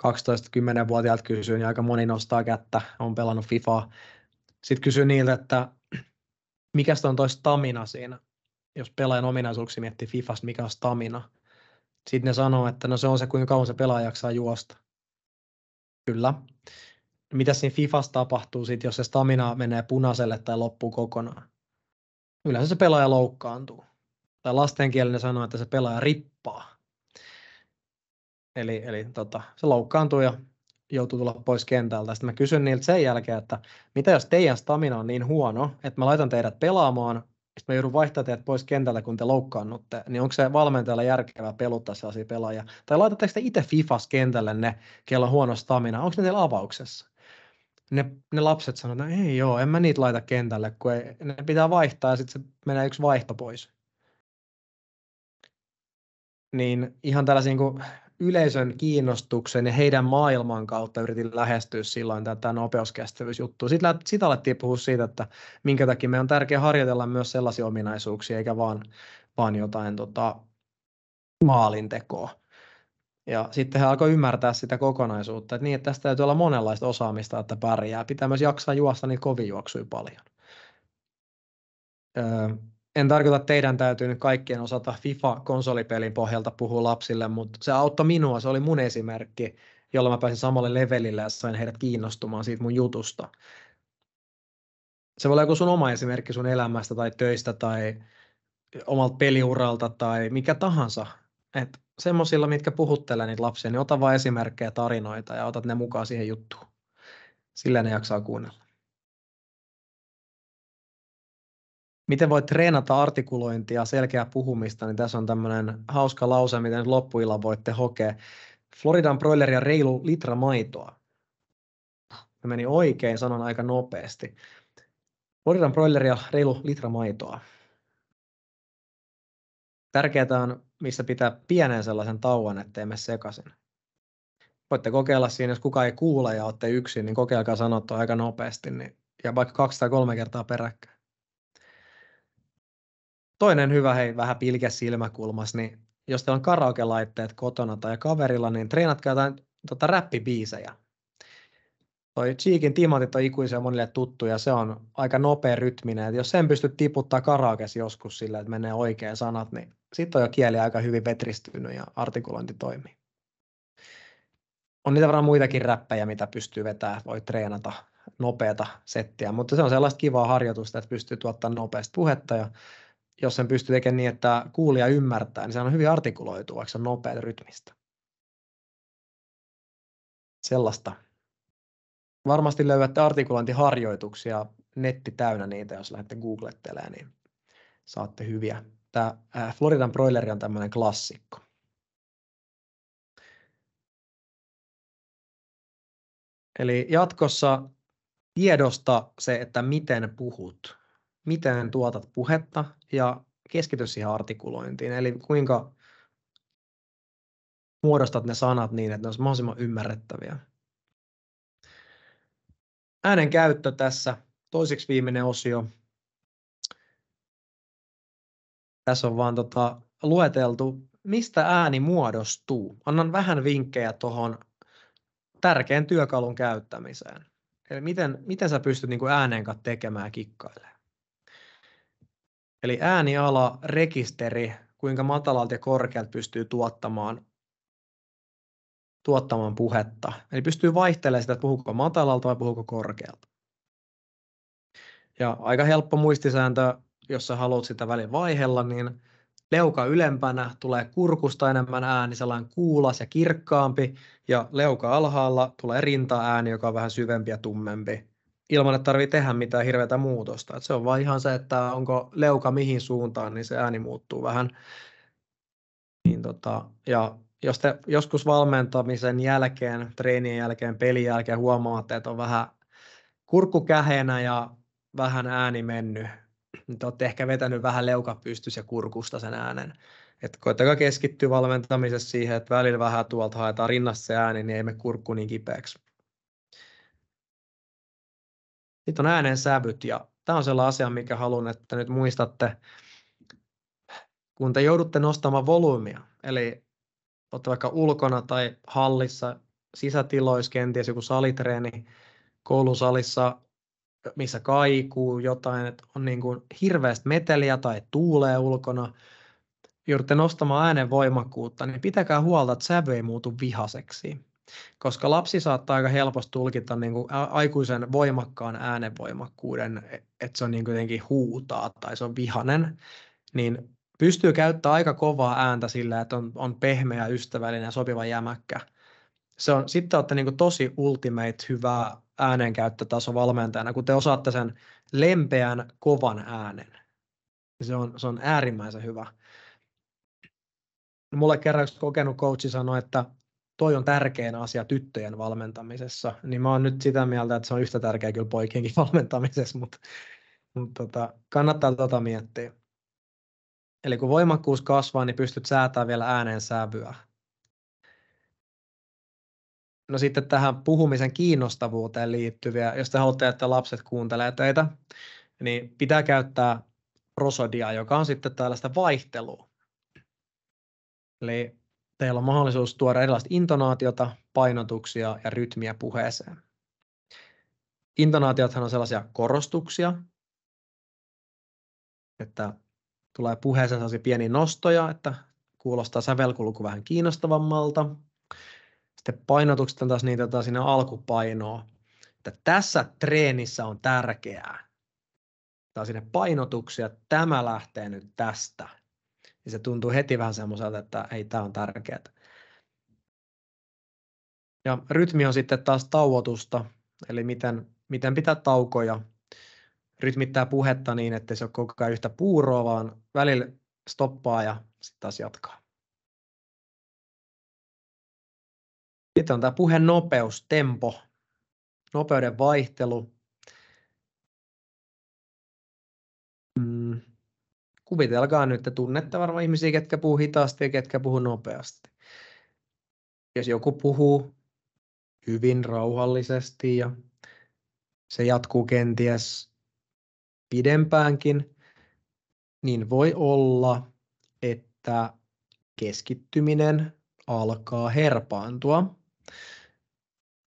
12-10-vuotiaat kysyy, niin aika moni nostaa kättä, on pelannut FIFAa. Sitten kysyin niiltä, että [clears throat] mikä on toi stamina siinä jos pelaajan ominaisuuksia miettii FIFAsta, mikä on stamina, sitten ne sanoo, että no se on se, kuinka kauan se pelaaja jaksaa juosta. Kyllä. Mitä siinä Fifasta tapahtuu sitten, jos se stamina menee punaiselle tai loppuu kokonaan? Yleensä se pelaaja loukkaantuu. Tai lastenkielinen sanoo, että se pelaaja rippaa. Eli, eli tota, se loukkaantuu ja joutuu tulla pois kentältä. Sitten mä kysyn niiltä sen jälkeen, että mitä jos teidän stamina on niin huono, että mä laitan teidät pelaamaan sitten mä joudun vaihtaa teidät pois kentällä, kun te loukkaannutte, niin onko se valmentajalla järkevää peluttaa sellaisia pelaajia? Tai laitatteko te itse FIFAs kentälle ne, kello on huono stamina, onko ne teillä avauksessa? Ne, ne lapset sanoo, että no ei joo, en mä niitä laita kentälle, kun ei, ne pitää vaihtaa ja sitten se menee yksi vaihto pois. Niin ihan tällaisiin, kun yleisön kiinnostuksen ja heidän maailman kautta yritin lähestyä silloin tätä nopeuskestävyysjuttua. Sitten sitä alettiin puhua siitä, että minkä takia meidän on tärkeää harjoitella myös sellaisia ominaisuuksia, eikä vaan, vaan jotain tota, maalintekoa. Ja sitten hän alkoi ymmärtää sitä kokonaisuutta, että niin, että tästä täytyy olla monenlaista osaamista, että pärjää. Pitää myös jaksaa juosta niin kovin juoksui paljon. Öö, en tarkoita teidän täytyy nyt kaikkien osata FIFA-konsolipelin pohjalta puhua lapsille, mutta se auttoi minua, se oli mun esimerkki, jolla mä pääsin samalle levelille ja sain heidät kiinnostumaan siitä mun jutusta. Se voi olla joku sun oma esimerkki sun elämästä tai töistä tai omalta peliuralta tai mikä tahansa. Et semmoisilla, mitkä puhuttelee niitä lapsia, niin ota vaan esimerkkejä, tarinoita ja otat ne mukaan siihen juttuun. Sillä ne jaksaa kuunnella. miten voi treenata artikulointia, selkeää puhumista, niin tässä on tämmöinen hauska lause, miten loppuilla voitte hokea. Floridan broileria reilu litra maitoa. Se meni oikein, sanon aika nopeasti. Floridan broileria reilu litra maitoa. Tärkeää on, missä pitää pienen sellaisen tauon, ettei me sekaisin. Voitte kokeilla siinä, jos kukaan ei kuule ja olette yksin, niin kokeilkaa sanottua aika nopeasti, niin, ja vaikka kaksi tai kolme kertaa peräkkäin. Toinen hyvä, hei, vähän pilkäs silmäkulmas, niin jos teillä on karaoke-laitteet kotona tai kaverilla, niin treenatkaa jotain tota, räppibiisejä. Toi Cheekin timantit on ikuisia monille tuttuja, se on aika nopea rytminen, että jos sen pystyt tiputtaa karaokes joskus sillä, että menee oikein sanat, niin sitten on jo kieli aika hyvin vetristynyt ja artikulointi toimii. On niitä varmaan muitakin räppejä, mitä pystyy vetämään, voi treenata nopeata settiä, mutta se on sellaista kivaa harjoitusta, että pystyy tuottamaan nopeasti puhetta ja jos sen pystyy tekemään niin, että kuulija ymmärtää, niin se on hyvin artikuloitu, vaikka se on nopeat rytmistä. Sellaista. Varmasti löydätte artikulointiharjoituksia, netti täynnä niitä, jos lähdette googlettelemaan, niin saatte hyviä. Tämä Floridan broileri on tämmöinen klassikko. Eli jatkossa tiedosta se, että miten puhut miten tuotat puhetta ja keskity siihen artikulointiin, eli kuinka muodostat ne sanat niin, että ne olisivat mahdollisimman ymmärrettäviä. Äänen käyttö tässä, toiseksi viimeinen osio. Tässä on vaan tota, lueteltu, mistä ääni muodostuu. Annan vähän vinkkejä tuohon tärkeän työkalun käyttämiseen. Eli miten, miten sä pystyt niin kuin ääneen kanssa tekemään kikkailemaan? Eli ääniala, rekisteri, kuinka matalalta ja korkealta pystyy tuottamaan, tuottamaan puhetta. Eli pystyy vaihtelemaan sitä, että puhuuko matalalta vai puhuuko korkealta. Ja aika helppo muistisääntö, jos sä haluat sitä välin vaihella, niin leuka ylempänä tulee kurkusta enemmän ääni, sellainen kuulas ja kirkkaampi, ja leuka alhaalla tulee ääni, joka on vähän syvempi ja tummempi ilman, että tarvii tehdä mitään hirveätä muutosta. Et se on vaan ihan se, että onko leuka mihin suuntaan, niin se ääni muuttuu vähän. Niin tota, ja jos te joskus valmentamisen jälkeen, treenien jälkeen, pelin jälkeen huomaatte, että on vähän kurkku ja vähän ääni mennyt, niin te olette ehkä vetänyt vähän pystys ja kurkusta sen äänen. Et koittakaa keskittyä valmentamisessa siihen, että välillä vähän tuolta haetaan rinnassa se ääni, niin ei me kurkku niin kipeäksi sitten on äänen sävyt ja tämä on sellainen asia, mikä haluan, että nyt muistatte, kun te joudutte nostamaan volyymia, eli olette vaikka ulkona tai hallissa, sisätiloissa kenties joku salitreeni, koulun salissa, missä kaikuu jotain, että on niin kuin hirveästi meteliä tai tuulee ulkona, joudutte nostamaan äänen voimakkuutta, niin pitäkää huolta, että sävy ei muutu vihaseksi koska lapsi saattaa aika helposti tulkita niin kuin aikuisen voimakkaan äänenvoimakkuuden, e-, että se on niin kuin jotenkin huutaa tai se on vihanen, niin pystyy käyttämään aika kovaa ääntä sillä, että on, on pehmeä, ystävällinen ja sopiva jämäkkä. Se on, sitten olette niin kuin tosi ultimate hyvä äänenkäyttötaso valmentajana, kun te osaatte sen lempeän, kovan äänen. Se on, se on äärimmäisen hyvä. Mulle kerran kokenut coachi sanoi, että toi on tärkein asia tyttöjen valmentamisessa, niin mä oon nyt sitä mieltä, että se on yhtä tärkeä kyllä poikienkin [laughs] valmentamisessa, mutta, mutta tota, kannattaa tota miettiä. Eli kun voimakkuus kasvaa, niin pystyt säätämään vielä ääneen sävyä. No sitten tähän puhumisen kiinnostavuuteen liittyviä, jos te haluatte, että lapset kuuntelee teitä, niin pitää käyttää prosodia, joka on sitten tällaista vaihtelua. Eli teillä on mahdollisuus tuoda erilaista intonaatiota, painotuksia ja rytmiä puheeseen. Intonaatiothan on sellaisia korostuksia, että tulee puheeseen sellaisia pieniä nostoja, että kuulostaa sävelkulku vähän kiinnostavammalta. Sitten painotukset on taas niitä, joita sinne alkupainoa. Että tässä treenissä on tärkeää. Tämä on sinne painotuksia, tämä lähtee nyt tästä niin se tuntuu heti vähän semmoiselta, että ei tämä on tärkeää. Ja rytmi on sitten taas tauotusta, eli miten, miten pitää taukoja, rytmittää puhetta niin, että se ole koko ajan yhtä puuroa, vaan välillä stoppaa ja sitten taas jatkaa. Sitten on tämä puheen nopeus, tempo, nopeuden vaihtelu. Mm kuvitelkaa nyt, että tunnette varmaan ihmisiä, ketkä puhuu hitaasti ja ketkä puhuu nopeasti. Jos joku puhuu hyvin rauhallisesti ja se jatkuu kenties pidempäänkin, niin voi olla, että keskittyminen alkaa herpaantua.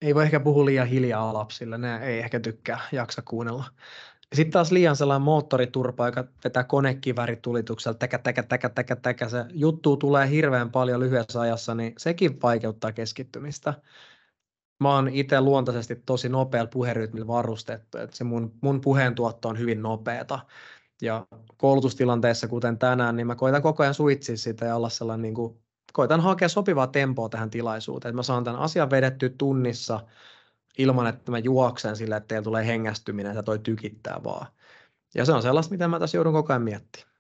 Ei voi ehkä puhua liian hiljaa lapsille, ne ei ehkä tykkää jaksa kuunnella. Sitten taas liian sellainen moottoriturpa, joka vetää konekiväritulituksella, täkä, täkä, täkä, täkä, täkä, se juttu tulee hirveän paljon lyhyessä ajassa, niin sekin vaikeuttaa keskittymistä. Mä oon itse luontaisesti tosi nopealla puherytmillä varustettu, että se mun, mun tuotto on hyvin nopeata. Ja koulutustilanteessa, kuten tänään, niin mä koitan koko ajan suitsia sitä ja olla sellainen, niin kuin, koitan hakea sopivaa tempoa tähän tilaisuuteen, että mä saan tämän asian vedetty tunnissa, ilman, että mä juoksen sillä, että teillä tulee hengästyminen, ja toi tykittää vaan. Ja se on sellaista, mitä mä tässä joudun koko ajan miettimään.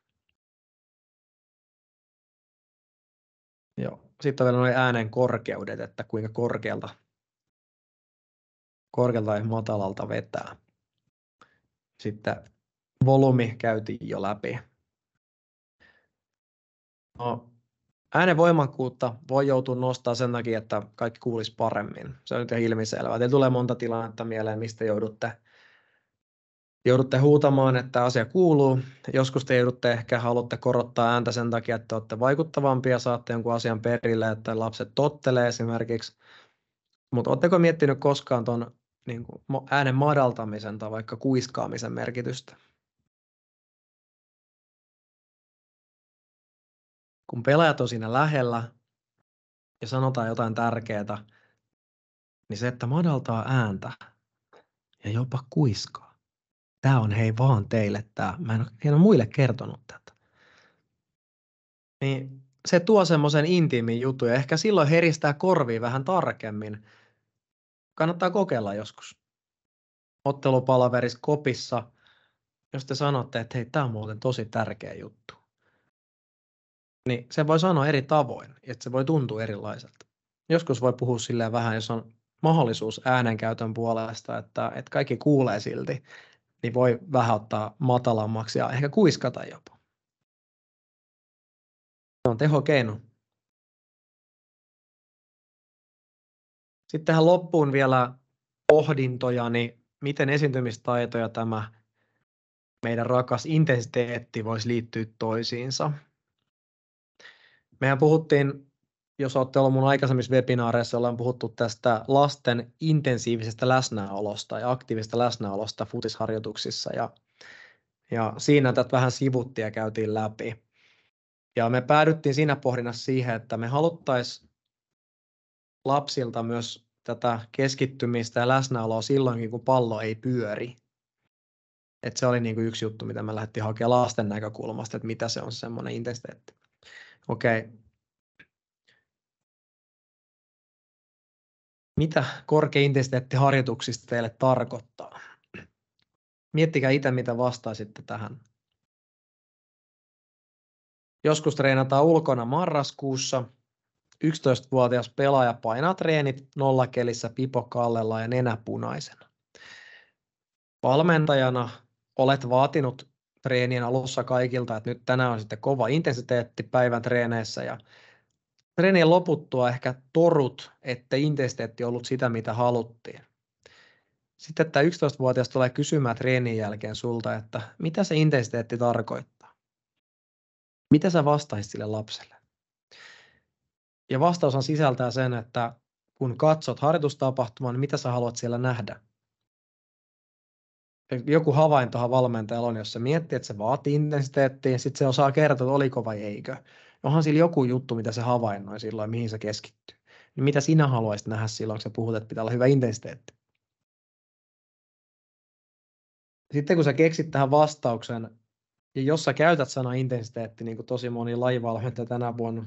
Joo. Sitten on vielä noin äänen korkeudet, että kuinka korkealta, korkealta ja matalalta vetää. Sitten volyymi käytiin jo läpi. No, äänen voimakkuutta voi joutua nostaa sen takia, että kaikki kuulisi paremmin. Se on nyt ihan ilmiselvää. Teillä tulee monta tilannetta mieleen, mistä joudutte, joudutte huutamaan, että asia kuuluu. Joskus te joudutte ehkä, haluatte korottaa ääntä sen takia, että olette vaikuttavampia, saatte jonkun asian perille, että lapset tottelee esimerkiksi. Mutta oletteko miettinyt koskaan tuon niin äänen madaltamisen tai vaikka kuiskaamisen merkitystä? kun pelaajat on siinä lähellä ja sanotaan jotain tärkeää, niin se, että madaltaa ääntä ja jopa kuiskaa. Tämä on hei vaan teille tämä. Mä en ole, muille kertonut tätä. Niin se tuo semmoisen intiimin jutun ja ehkä silloin heristää korvi vähän tarkemmin. Kannattaa kokeilla joskus. Ottelupalaveris kopissa, jos te sanotte, että hei, tämä on muuten tosi tärkeä juttu niin se voi sanoa eri tavoin, että se voi tuntua erilaiselta. Joskus voi puhua silleen vähän, jos on mahdollisuus äänenkäytön puolesta, että, että kaikki kuulee silti, niin voi vähän ottaa matalammaksi ja ehkä kuiskata jopa. Se on tehokeino. Sitten tähän loppuun vielä pohdintoja, niin miten esiintymistaitoja tämä meidän rakas intensiteetti voisi liittyä toisiinsa. Mehän puhuttiin, jos olette olleet mun aikaisemmissa webinaareissa, ollaan puhuttu tästä lasten intensiivisestä läsnäolosta ja aktiivisesta läsnäolosta futisharjoituksissa. Ja, ja siinä tätä vähän sivuttia käytiin läpi. Ja me päädyttiin siinä pohdinnassa siihen, että me haluttaisiin lapsilta myös tätä keskittymistä ja läsnäoloa silloinkin, kun pallo ei pyöri. Et se oli niinku yksi juttu, mitä me lähdettiin hakemaan lasten näkökulmasta, että mitä se on semmoinen intensiteetti. Okei. Okay. Mitä harjoituksista teille tarkoittaa? Miettikää itse, mitä vastaisitte tähän. Joskus treenataan ulkona marraskuussa. 11-vuotias pelaaja painaa treenit nollakelissä pipokallella ja nenäpunaisena. Valmentajana olet vaatinut treenien alussa kaikilta, että nyt tänään on sitten kova intensiteetti päivän treeneissä ja treenien loputtua ehkä torut, että intensiteetti on ollut sitä, mitä haluttiin. Sitten tämä 11-vuotias tulee kysymään treenin jälkeen sulta, että mitä se intensiteetti tarkoittaa? Mitä sä vastaisit sille lapselle? Ja vastaushan sisältää sen, että kun katsot harjoitustapahtuman, niin mitä sä haluat siellä nähdä? joku havaintohan valmentajalla on, jos se miettii, että se vaatii intensiteettiä, sitten se osaa kertoa, että oliko vai eikö. Onhan sillä joku juttu, mitä se havainnoi silloin, mihin se keskittyy. Niin mitä sinä haluaisit nähdä silloin, kun sä puhut, että pitää olla hyvä intensiteetti? Sitten kun sä keksit tähän vastauksen, ja jos sä käytät sanaa intensiteetti, niin kuin tosi moni laivalmentaja tänä vuonna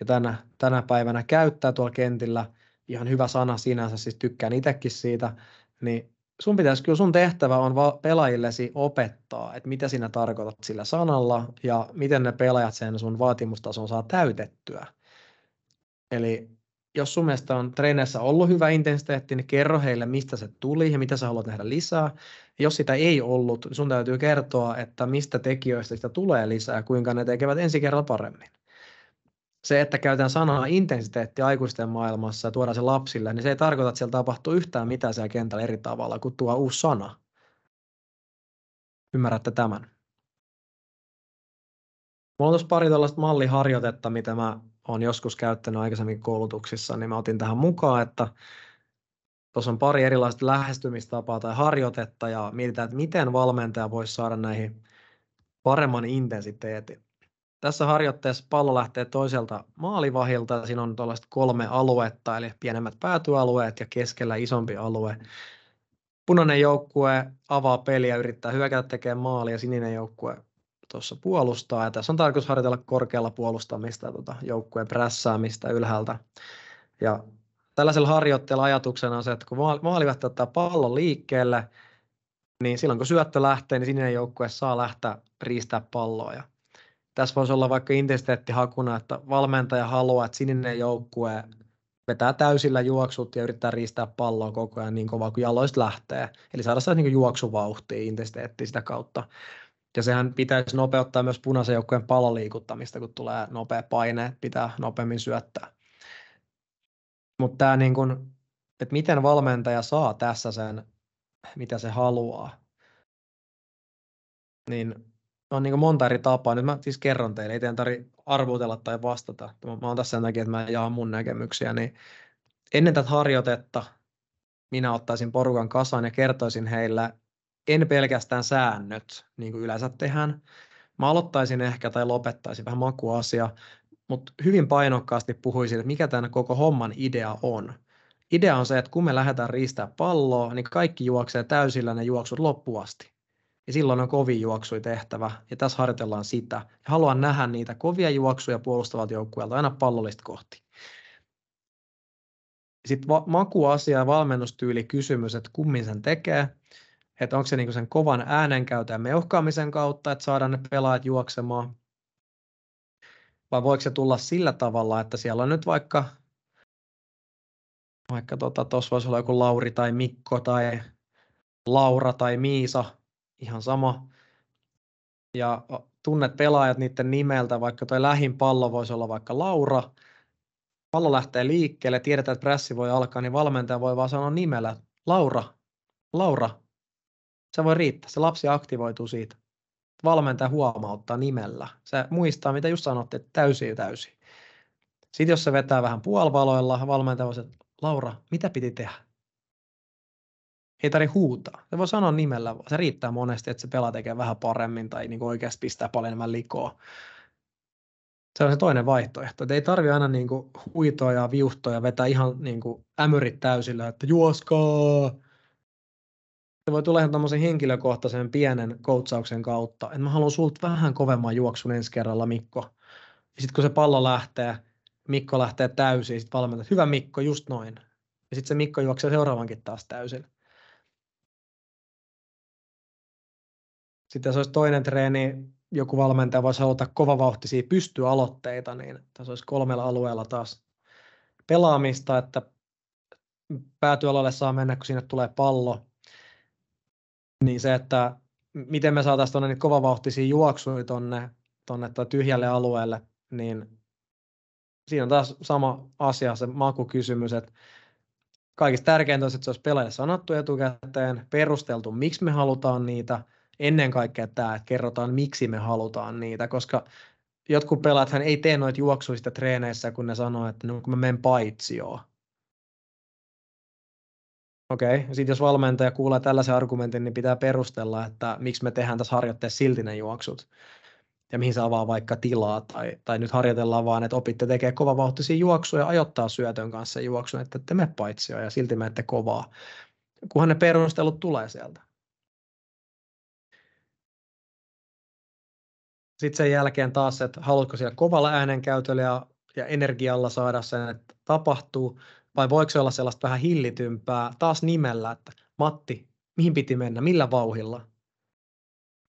ja tänä, tänä päivänä käyttää tuolla kentillä, ihan hyvä sana sinänsä, siis tykkään itsekin siitä, niin sun pitäisi kyllä, sun tehtävä on va- pelaajillesi opettaa, että mitä sinä tarkoitat sillä sanalla ja miten ne pelaajat sen sun vaatimustason saa täytettyä. Eli jos sun mielestä on treenissä ollut hyvä intensiteetti, niin kerro heille, mistä se tuli ja mitä sä haluat nähdä lisää. Ja jos sitä ei ollut, niin sun täytyy kertoa, että mistä tekijöistä sitä tulee lisää ja kuinka ne tekevät ensi kerralla paremmin se, että käytetään sanaa intensiteetti aikuisten maailmassa ja tuodaan se lapsille, niin se ei tarkoita, että siellä tapahtuu yhtään mitään siellä kentällä eri tavalla, kuin tuo uusi sana. Ymmärrätte tämän? Mulla on tuossa pari tuollaista malliharjoitetta, mitä mä oon joskus käyttänyt aikaisemmin koulutuksissa, niin mä otin tähän mukaan, että tuossa on pari erilaista lähestymistapaa tai harjoitetta ja mietitään, että miten valmentaja voisi saada näihin paremman intensiteetin. Tässä harjoitteessa pallo lähtee toiselta maalivahilta. Siinä on tuollaiset kolme aluetta, eli pienemmät päätyalueet ja keskellä isompi alue. Punainen joukkue avaa peliä, yrittää hyökätä tekemään maalia, sininen joukkue tuossa puolustaa. Ja tässä on tarkoitus harjoitella korkealla puolustamista, tuota, joukkueen prässäämistä ylhäältä. Ja tällaisella harjoitteella ajatuksena on se, että kun maali ottaa pallon liikkeelle, niin silloin kun syöttö lähtee, niin sininen joukkue saa lähteä riistää palloa. Ja tässä voisi olla vaikka intensiteettihakuna, että valmentaja haluaa, että sininen joukkue vetää täysillä juoksut ja yrittää riistää palloa koko ajan niin kovaa kuin jaloista lähtee. Eli saada sitä niin juoksuvauhtia, intensiteettiä sitä kautta. Ja sehän pitäisi nopeuttaa myös punaisen joukkueen palaliikuttamista, kun tulee nopea paine, pitää nopeammin syöttää. Mutta tämä, niin kun, että miten valmentaja saa tässä sen, mitä se haluaa, niin on niin monta eri tapaa. Nyt mä siis kerron teille, ei teidän tarvitse arvotella tai vastata. Mä, oon tässä sen takia, että mä jaan mun näkemyksiä. Niin ennen tätä harjoitetta minä ottaisin porukan kasaan ja kertoisin heillä en pelkästään säännöt, niin kuin yleensä tehdään. Mä aloittaisin ehkä tai lopettaisin vähän makuasia, mutta hyvin painokkaasti puhuisin, että mikä tämän koko homman idea on. Idea on se, että kun me lähdetään riistää palloa, niin kaikki juoksee täysillä ne juoksut loppuasti ja silloin on kovin juoksui tehtävä, ja tässä harjoitellaan sitä. Ja haluan nähdä niitä kovia juoksuja puolustavat joukkueelta aina pallollista kohti. Sitten va- makuasia ja valmennustyyli kysymys, että kummin sen tekee, että onko se niinku sen kovan äänenkäytön meuhkaamisen kautta, että saadaan ne pelaajat juoksemaan, vai voiko se tulla sillä tavalla, että siellä on nyt vaikka vaikka tota, tuossa tota, voisi olla joku Lauri tai Mikko tai Laura tai Miisa, ihan sama. Ja tunnet pelaajat niiden nimeltä, vaikka tuo lähin pallo voisi olla vaikka Laura. Pallo lähtee liikkeelle, tiedetään, että pressi voi alkaa, niin valmentaja voi vaan sanoa nimellä, Laura, Laura, se voi riittää. Se lapsi aktivoituu siitä. Valmentaja huomauttaa nimellä. Se muistaa, mitä just sanotte, että ja täysi. Sitten jos se vetää vähän puolivaloilla, valmentaja voi sanoa, Laura, mitä piti tehdä? ei tarvi huutaa. Se voi sanoa nimellä, se riittää monesti, että se pela tekee vähän paremmin tai niin oikeasti pistää paljon enemmän likoa. Se on se toinen vaihtoehto, että ei tarvi aina niin kuin huitoa ja viuhtoa ja vetää ihan niin kuin ämyrit täysillä, että juoskaa. Se voi tulla ihan tämmöisen henkilökohtaisen pienen koutsauksen kautta, että mä haluan sulta vähän kovemman juoksun ensi kerralla Mikko. Ja sitten kun se pallo lähtee, Mikko lähtee täysin, sitten valmentaa hyvä Mikko, just noin. Ja sitten se Mikko juoksee seuraavankin taas täysin. Sitten jos olisi toinen treeni, joku valmentaja voisi aloittaa kovavauhtisia pystyaloitteita, niin tässä olisi kolmella alueella taas pelaamista, että päätyalalle saa mennä, kun sinne tulee pallo. Niin se, että miten me saataisiin tuonne niitä kovavauhtisia juoksuja tuonne tonne tyhjälle alueelle, niin siinä on taas sama asia, se makukysymys, että kaikista tärkeintä olisi, että se olisi pelaajille sanottu etukäteen, perusteltu, miksi me halutaan niitä – ennen kaikkea tämä, että kerrotaan miksi me halutaan niitä, koska jotkut hän ei tee noita juoksuista treeneissä, kun ne sanoo, että no, kun mä menen paitsioon. Okei, okay. sitten jos valmentaja kuulee tällaisen argumentin, niin pitää perustella, että miksi me tehdään tässä harjoitteessa silti ne juoksut ja mihin saa avaa vaikka tilaa, tai, tai nyt harjoitellaan vaan, että opitte tekemään kovavauhtisia juoksuja, ajoittaa syötön kanssa juoksun, että te me paitsia ja silti me ette kovaa, kunhan ne perustelut tulee sieltä. sitten sen jälkeen taas, että haluatko siellä kovalla äänenkäytöllä ja, ja energialla saada sen, että tapahtuu, vai voiko se olla sellaista vähän hillitympää taas nimellä, että Matti, mihin piti mennä, millä vauhilla?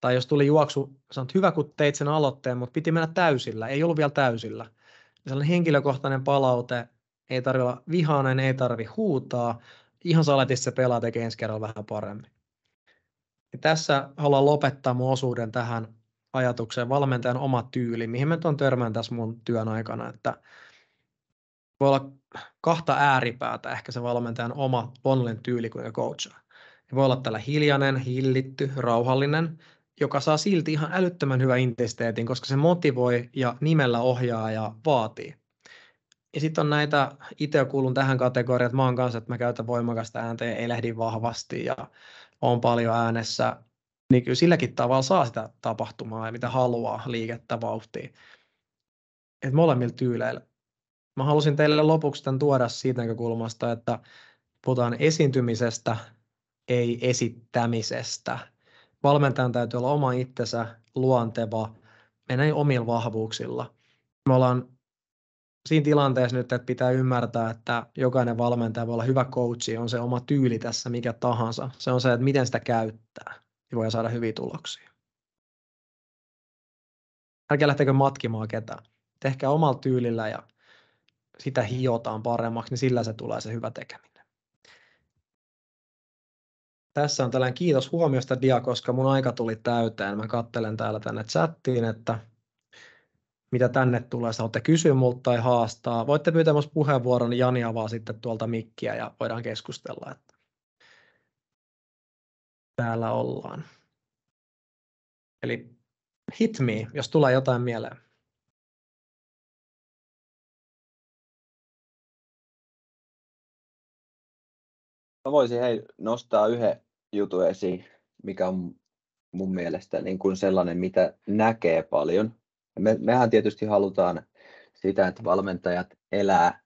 Tai jos tuli juoksu, sanot, hyvä kun teit sen aloitteen, mutta piti mennä täysillä, ei ollut vielä täysillä. Ja sellainen henkilökohtainen palaute, ei tarvitse olla vihainen, ei tarvi huutaa, ihan saletissa se pelaa tekee ensi kerralla vähän paremmin. Ja tässä haluan lopettaa mun osuuden tähän ajatukseen, valmentajan oma tyyli, mihin mä tuon törmään tässä mun työn aikana, että voi olla kahta ääripäätä ehkä se valmentajan oma onnellinen tyyli, kuinka coachaa. Voi olla tällä hiljainen, hillitty, rauhallinen, joka saa silti ihan älyttömän hyvän intensiteetin, koska se motivoi ja nimellä ohjaa ja vaatii. Ja sitten on näitä, itse kuulun tähän kategoriaan, että mä oon kanssa, että mä käytän voimakasta ääntä ja elehdin vahvasti ja on paljon äänessä niin kyllä silläkin tavalla saa sitä tapahtumaa ja mitä haluaa liikettä vauhtiin. Et molemmilla tyyleillä. Mä halusin teille lopuksi tämän tuoda siitä näkökulmasta, että puhutaan esiintymisestä, ei esittämisestä. Valmentajan täytyy olla oma itsensä luonteva, mennä omilla vahvuuksilla. Me ollaan siinä tilanteessa nyt, että pitää ymmärtää, että jokainen valmentaja voi olla hyvä coachi, on se oma tyyli tässä mikä tahansa. Se on se, että miten sitä käyttää niin voidaan saada hyviä tuloksia. Älkää lähtekö matkimaan ketään. Tehkää omalla tyylillä ja sitä hiotaan paremmaksi, niin sillä se tulee se hyvä tekeminen. Tässä on tällainen kiitos huomiosta dia, koska mun aika tuli täyteen. Mä kattelen täällä tänne chattiin, että mitä tänne tulee. Saatte kysyä multa tai haastaa. Voitte pyytää myös puheenvuoron, Jani avaa sitten tuolta mikkiä ja voidaan keskustella, että täällä ollaan. Eli hit me, jos tulee jotain mieleen. Mä voisin hei, nostaa yhden jutun esiin, mikä on mun mielestä niin kuin sellainen, mitä näkee paljon. Me, mehän tietysti halutaan sitä, että valmentajat elää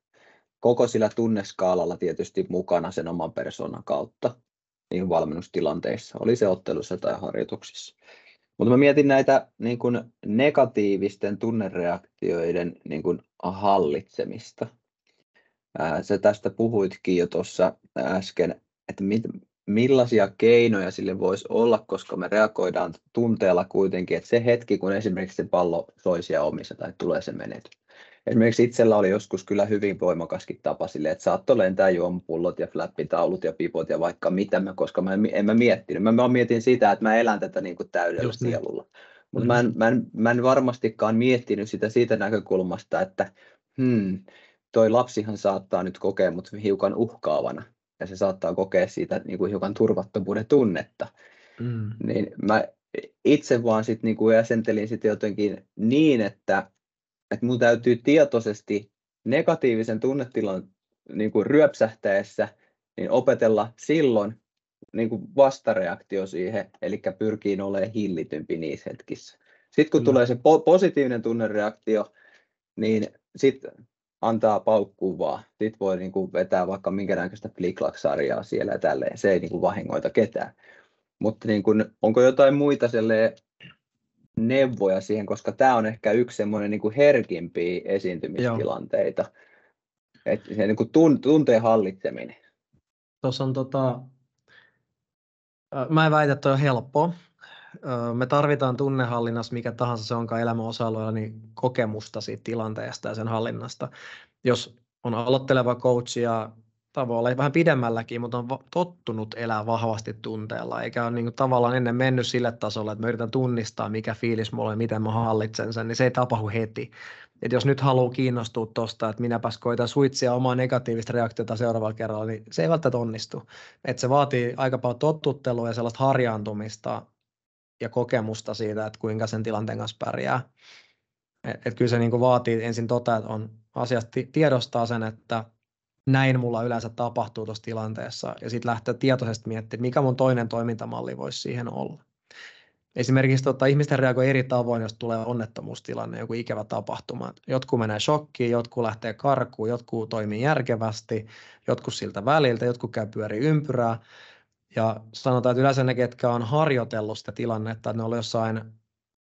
koko sillä tunneskaalalla tietysti mukana sen oman persoonan kautta niin valmennustilanteissa, oli se ottelussa tai harjoituksissa. Mutta mä mietin näitä niin kuin negatiivisten tunnereaktioiden niin kuin hallitsemista. Ää, sä tästä puhuitkin jo tuossa äsken, että mit, millaisia keinoja sille voisi olla, koska me reagoidaan tunteella kuitenkin, että se hetki, kun esimerkiksi se pallo soi omissa tai tulee se menetys, Esimerkiksi itsellä oli joskus kyllä hyvin voimakaskin tapa sille, että saattoi lentää juomapullot ja flappitaulut ja pipot ja vaikka mitä, mä, koska mä en, en mä miettinyt. Mä, mä mietin sitä, että mä elän tätä niin kuin täydellä Just niin. Mutta mm. mä, mä, mä en varmastikaan miettinyt sitä siitä näkökulmasta, että hmm, toi lapsihan saattaa nyt kokea mut hiukan uhkaavana ja se saattaa kokea siitä niin kuin hiukan turvattomuuden tunnetta. Mm. Niin mä itse vaan sitten niin kuin jäsentelin sitä jotenkin niin, että että mun täytyy tietoisesti negatiivisen tunnetilan niin kuin ryöpsähtäessä niin opetella silloin niin kuin vastareaktio siihen, eli pyrkiin olemaan hillitympi niissä hetkissä. Sitten kun no. tulee se po- positiivinen tunnereaktio, niin sitten antaa paukkuun vaan. Sitten voi niin kuin vetää vaikka minkä näköistä sarjaa siellä ja tälleen. Se ei niin kuin vahingoita ketään. Mutta niin kuin, onko jotain muita neuvoja siihen, koska tämä on ehkä yksi semmoinen niin herkimpiä esiintymistilanteita. että se niin kuin tunteen hallitseminen. Tuossa on tota... Mä en väitä, että on helppo. Me tarvitaan tunnehallinnassa, mikä tahansa se onkaan elämän osa niin kokemusta siitä tilanteesta ja sen hallinnasta. Jos on aloitteleva coach ja tavoilla, vähän pidemmälläkin, mutta on tottunut elää vahvasti tunteella, eikä ole niin kuin tavallaan ennen mennyt sille tasolle, että mä yritän tunnistaa, mikä fiilis mulla on, miten mä hallitsen sen, niin se ei tapahdu heti. Et jos nyt haluaa kiinnostua tuosta, että minäpäs koitan suitsia omaa negatiivista reaktiota seuraavalla kerralla, niin se ei välttämättä onnistu. Et se vaatii aika paljon tottuttelua ja sellaista harjaantumista ja kokemusta siitä, että kuinka sen tilanteen kanssa pärjää. Et, et kyllä se niin kuin vaatii ensin tota, että on asiasta tiedostaa sen, että näin mulla yleensä tapahtuu tuossa tilanteessa, ja sitten lähteä tietoisesti miettimään, mikä mun toinen toimintamalli voisi siihen olla. Esimerkiksi tota, ihmisten reagoi eri tavoin, jos tulee onnettomuustilanne, joku ikävä tapahtuma. Jotkut menee shokkiin, jotkut lähtee karkuun, jotkut toimii järkevästi, jotkut siltä väliltä, jotkut käy pyöri ympyrää. Ja sanotaan, että yleensä ne, ketkä on harjoitellut sitä tilannetta, että ne on jossain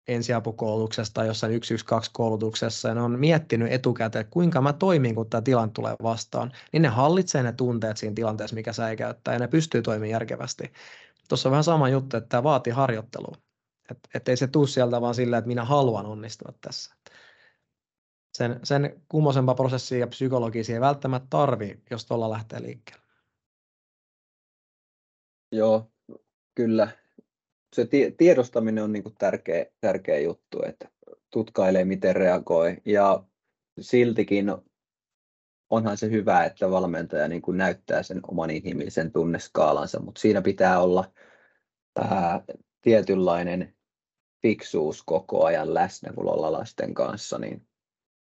ensiapukoulutuksessa tai jossain 112-koulutuksessa ja ne on miettinyt etukäteen, että kuinka mä toimin, kun tämä tilanne tulee vastaan, niin ne hallitsee ne tunteet siinä tilanteessa, mikä säikäyttää ja ne pystyy toimimaan järkevästi. Tuossa on vähän sama juttu, että tämä vaatii harjoittelua. Että et ei se tule sieltä vaan sillä, että minä haluan onnistua tässä. Sen, sen kummosempaa prosessia ja psykologisia ei välttämättä tarvi, jos tuolla lähtee liikkeelle. Joo, kyllä se tiedostaminen on niin kuin tärkeä, tärkeä juttu, että tutkailee, miten reagoi. Ja siltikin onhan se hyvä, että valmentaja niin kuin näyttää sen oman inhimillisen tunneskaalansa, mutta siinä pitää olla ää, tietynlainen fiksuus koko ajan läsnä, kun ollaan lasten kanssa, niin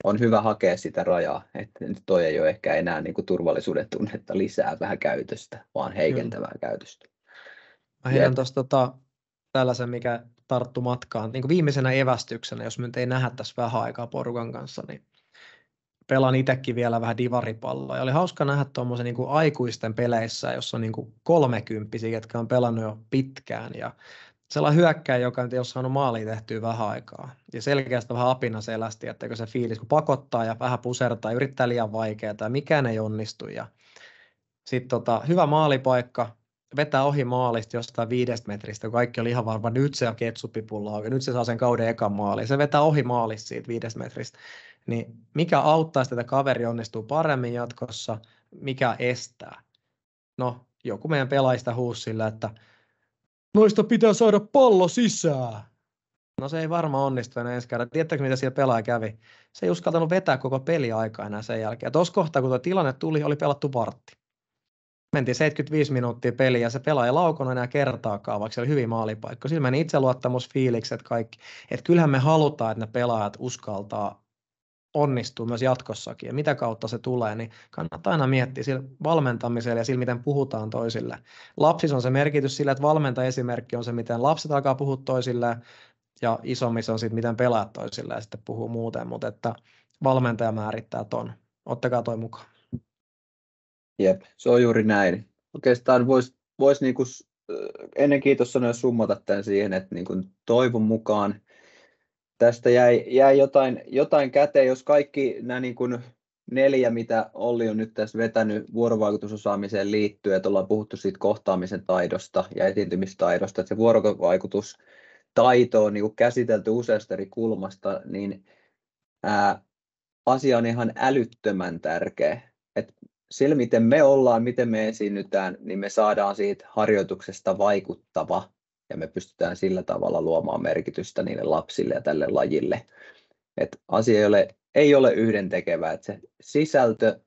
on hyvä hakea sitä rajaa, että nyt toi ei ole ehkä enää niin kuin turvallisuuden tunnetta lisää vähän käytöstä, vaan heikentävää Kyllä. käytöstä. Mä heitän tuosta tota, tällaisen, mikä tarttu matkaan. Niin kuin viimeisenä evästyksenä, jos me nyt ei nähdä tässä vähän aikaa porukan kanssa, niin pelaan itsekin vielä vähän divaripalloa. Ja oli hauska nähdä tuommoisen niin aikuisten peleissä, jossa on niin kuin kolmekymppisiä, jotka on pelannut jo pitkään. Ja sellainen hyökkäjä, joka nyt ei ole saanut maaliin tehtyä vähän aikaa. Ja selkeästi vähän apina selästi, että se fiilis, kun pakottaa ja vähän pusertaa, yrittää liian vaikeaa tai mikään ei onnistu. Ja sitten tota, hyvä maalipaikka, vetää ohi maalista jostain viidestä metristä, kun kaikki oli ihan varma, nyt se on ja nyt se saa sen kauden ekan maali. Se vetää ohi maalista siitä viidestä metristä. Niin mikä auttaa sitä, että kaveri onnistuu paremmin jatkossa, mikä estää? No, joku meidän pelaajista huus sillä, että noista pitää saada pallo sisään. No se ei varmaan onnistu enää ensi kerran. Tiedättekö, mitä siellä pelaaja kävi? Se ei uskaltanut vetää koko aikaa enää sen jälkeen. Ja tuossa kohtaa, kun tuo tilanne tuli, oli pelattu vartti mentiin 75 minuuttia peliä, se pelaaja laukunut enää kertaakaan, vaikka se oli hyvin maalipaikka. Siinä meni itseluottamusfiilikset kaikki. Että kyllähän me halutaan, että ne pelaajat uskaltaa onnistuu myös jatkossakin ja mitä kautta se tulee, niin kannattaa aina miettiä sillä valmentamisella ja sillä, miten puhutaan toisille. Lapsissa on se merkitys sillä, että valmentaesimerkki on se, miten lapset alkaa puhua toisille ja isommissa on sitten, miten pelaat toisille ja sitten puhuu muuten, mutta että valmentaja määrittää ton. Ottakaa toi mukaan. Jep, se on juuri näin. Oikeastaan voisi vois niinku ennen sanoa summata tämän siihen, että niinku toivon mukaan tästä jäi, jäi jotain, jotain käteen, jos kaikki nämä niinku neljä, mitä Olli on nyt tässä vetänyt vuorovaikutusosaamiseen liittyen, että ollaan puhuttu siitä kohtaamisen taidosta ja esiintymistaidosta, että se vuorovaikutus taito on niin käsitelty useasta eri kulmasta, niin ää, asia on ihan älyttömän tärkeä sillä, miten me ollaan, miten me esiinnytään, niin me saadaan siitä harjoituksesta vaikuttava ja me pystytään sillä tavalla luomaan merkitystä niille lapsille ja tälle lajille. Et asia ei ole, ei ole yhdentekevää, että se sisältö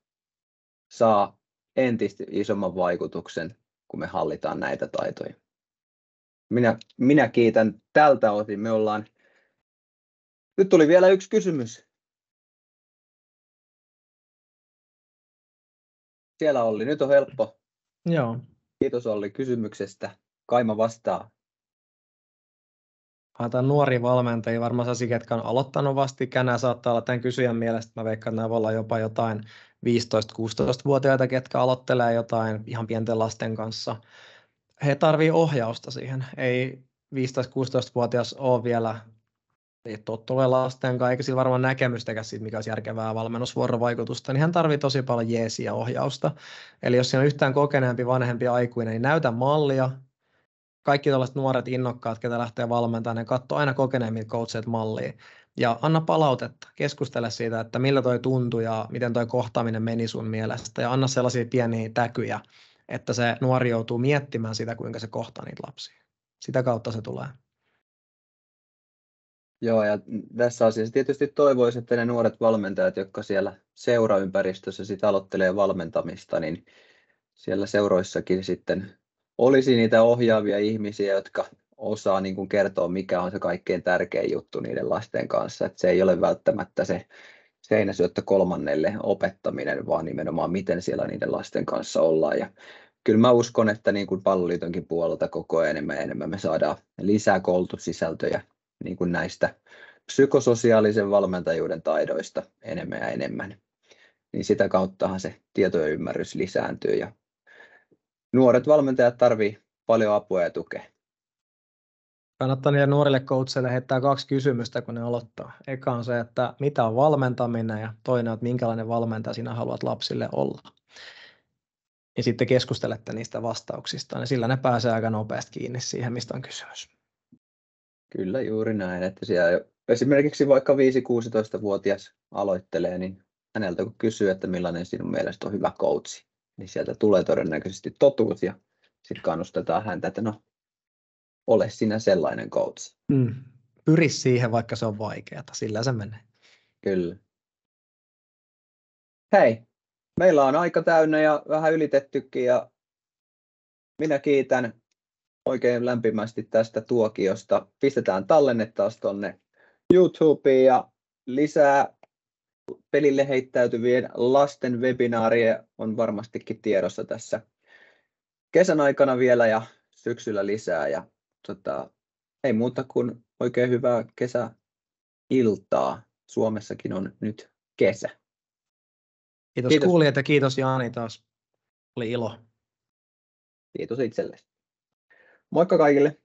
saa entistä isomman vaikutuksen, kun me hallitaan näitä taitoja. Minä, minä kiitän tältä osin. Me ollaan... Nyt tuli vielä yksi kysymys. Siellä Olli, nyt on helppo. Joo. Kiitos Olli kysymyksestä. Kaima vastaa. Haetaan nuori valmentajia, varmaan sellaisia, ketkä on aloittanut vastikään. Nämä saattaa olla tämän kysyjän mielestä, mä veikkaan, että nämä voi olla jopa jotain 15-16-vuotiaita, ketkä aloittelee jotain ihan pienten lasten kanssa. He tarvii ohjausta siihen. Ei 15-16-vuotias ole vielä ei ole lasten astenkaan, eikä varmaan näkemystäkään siitä, mikä olisi järkevää valmennusvuorovaikutusta, niin hän tarvitsee tosi paljon jeesiä ohjausta. Eli jos siinä on yhtään kokeneempi vanhempi aikuinen, niin näytä mallia. Kaikki tällaiset nuoret innokkaat, ketä lähtee valmentamaan, ne katsoo aina kokeneemmin coachilta malliin. Ja anna palautetta, keskustele siitä, että millä toi tuntui ja miten toi kohtaaminen meni sun mielestä. Ja anna sellaisia pieniä täkyjä, että se nuori joutuu miettimään sitä, kuinka se kohtaa niitä lapsia. Sitä kautta se tulee. Joo, ja tässä asiassa tietysti toivoisin, että ne nuoret valmentajat, jotka siellä seuraympäristössä sit aloittelee valmentamista, niin siellä seuroissakin sitten olisi niitä ohjaavia ihmisiä, jotka osaa niin kuin kertoa, mikä on se kaikkein tärkein juttu niiden lasten kanssa. Että se ei ole välttämättä se seinäsyöttö kolmannelle opettaminen, vaan nimenomaan miten siellä niiden lasten kanssa ollaan. Ja kyllä mä uskon, että niin kuin palloliitonkin puolelta koko ajan enemmän ja enemmän me saadaan lisää koulutussisältöjä niin kuin näistä psykososiaalisen valmentajuuden taidoista enemmän ja enemmän. Niin sitä kauttahan se tieto ja ymmärrys lisääntyy ja nuoret valmentajat tarvitsevat paljon apua ja tukea. Kannattaa niille nuorille koutseille heittää kaksi kysymystä, kun ne aloittaa. Eka on se, että mitä on valmentaminen ja toinen on, että minkälainen valmentaja sinä haluat lapsille olla. Ja sitten keskustelette niistä vastauksista, niin sillä ne pääsee aika nopeasti kiinni siihen, mistä on kysymys. Kyllä juuri näin, että siellä esimerkiksi vaikka 5-16-vuotias aloittelee, niin häneltä kun kysyy, että millainen sinun mielestä on hyvä koutsi, niin sieltä tulee todennäköisesti totuus ja sitten kannustetaan häntä, että no, ole sinä sellainen koutsi. Mm. Pyri siihen, vaikka se on vaikeaa, sillä se menee. Kyllä. Hei, meillä on aika täynnä ja vähän ylitettykin ja minä kiitän oikein lämpimästi tästä tuokiosta. Pistetään tallenne taas tuonne YouTubeen ja lisää pelille heittäytyvien lasten webinaaria on varmastikin tiedossa tässä kesän aikana vielä ja syksyllä lisää. Ja, tota, ei muuta kuin oikein hyvää kesäiltaa. Suomessakin on nyt kesä. Kiitos, kiitos. kuulijat ja kiitos Jaani taas. Oli ilo. Kiitos itsellesi. Moikka kaikille!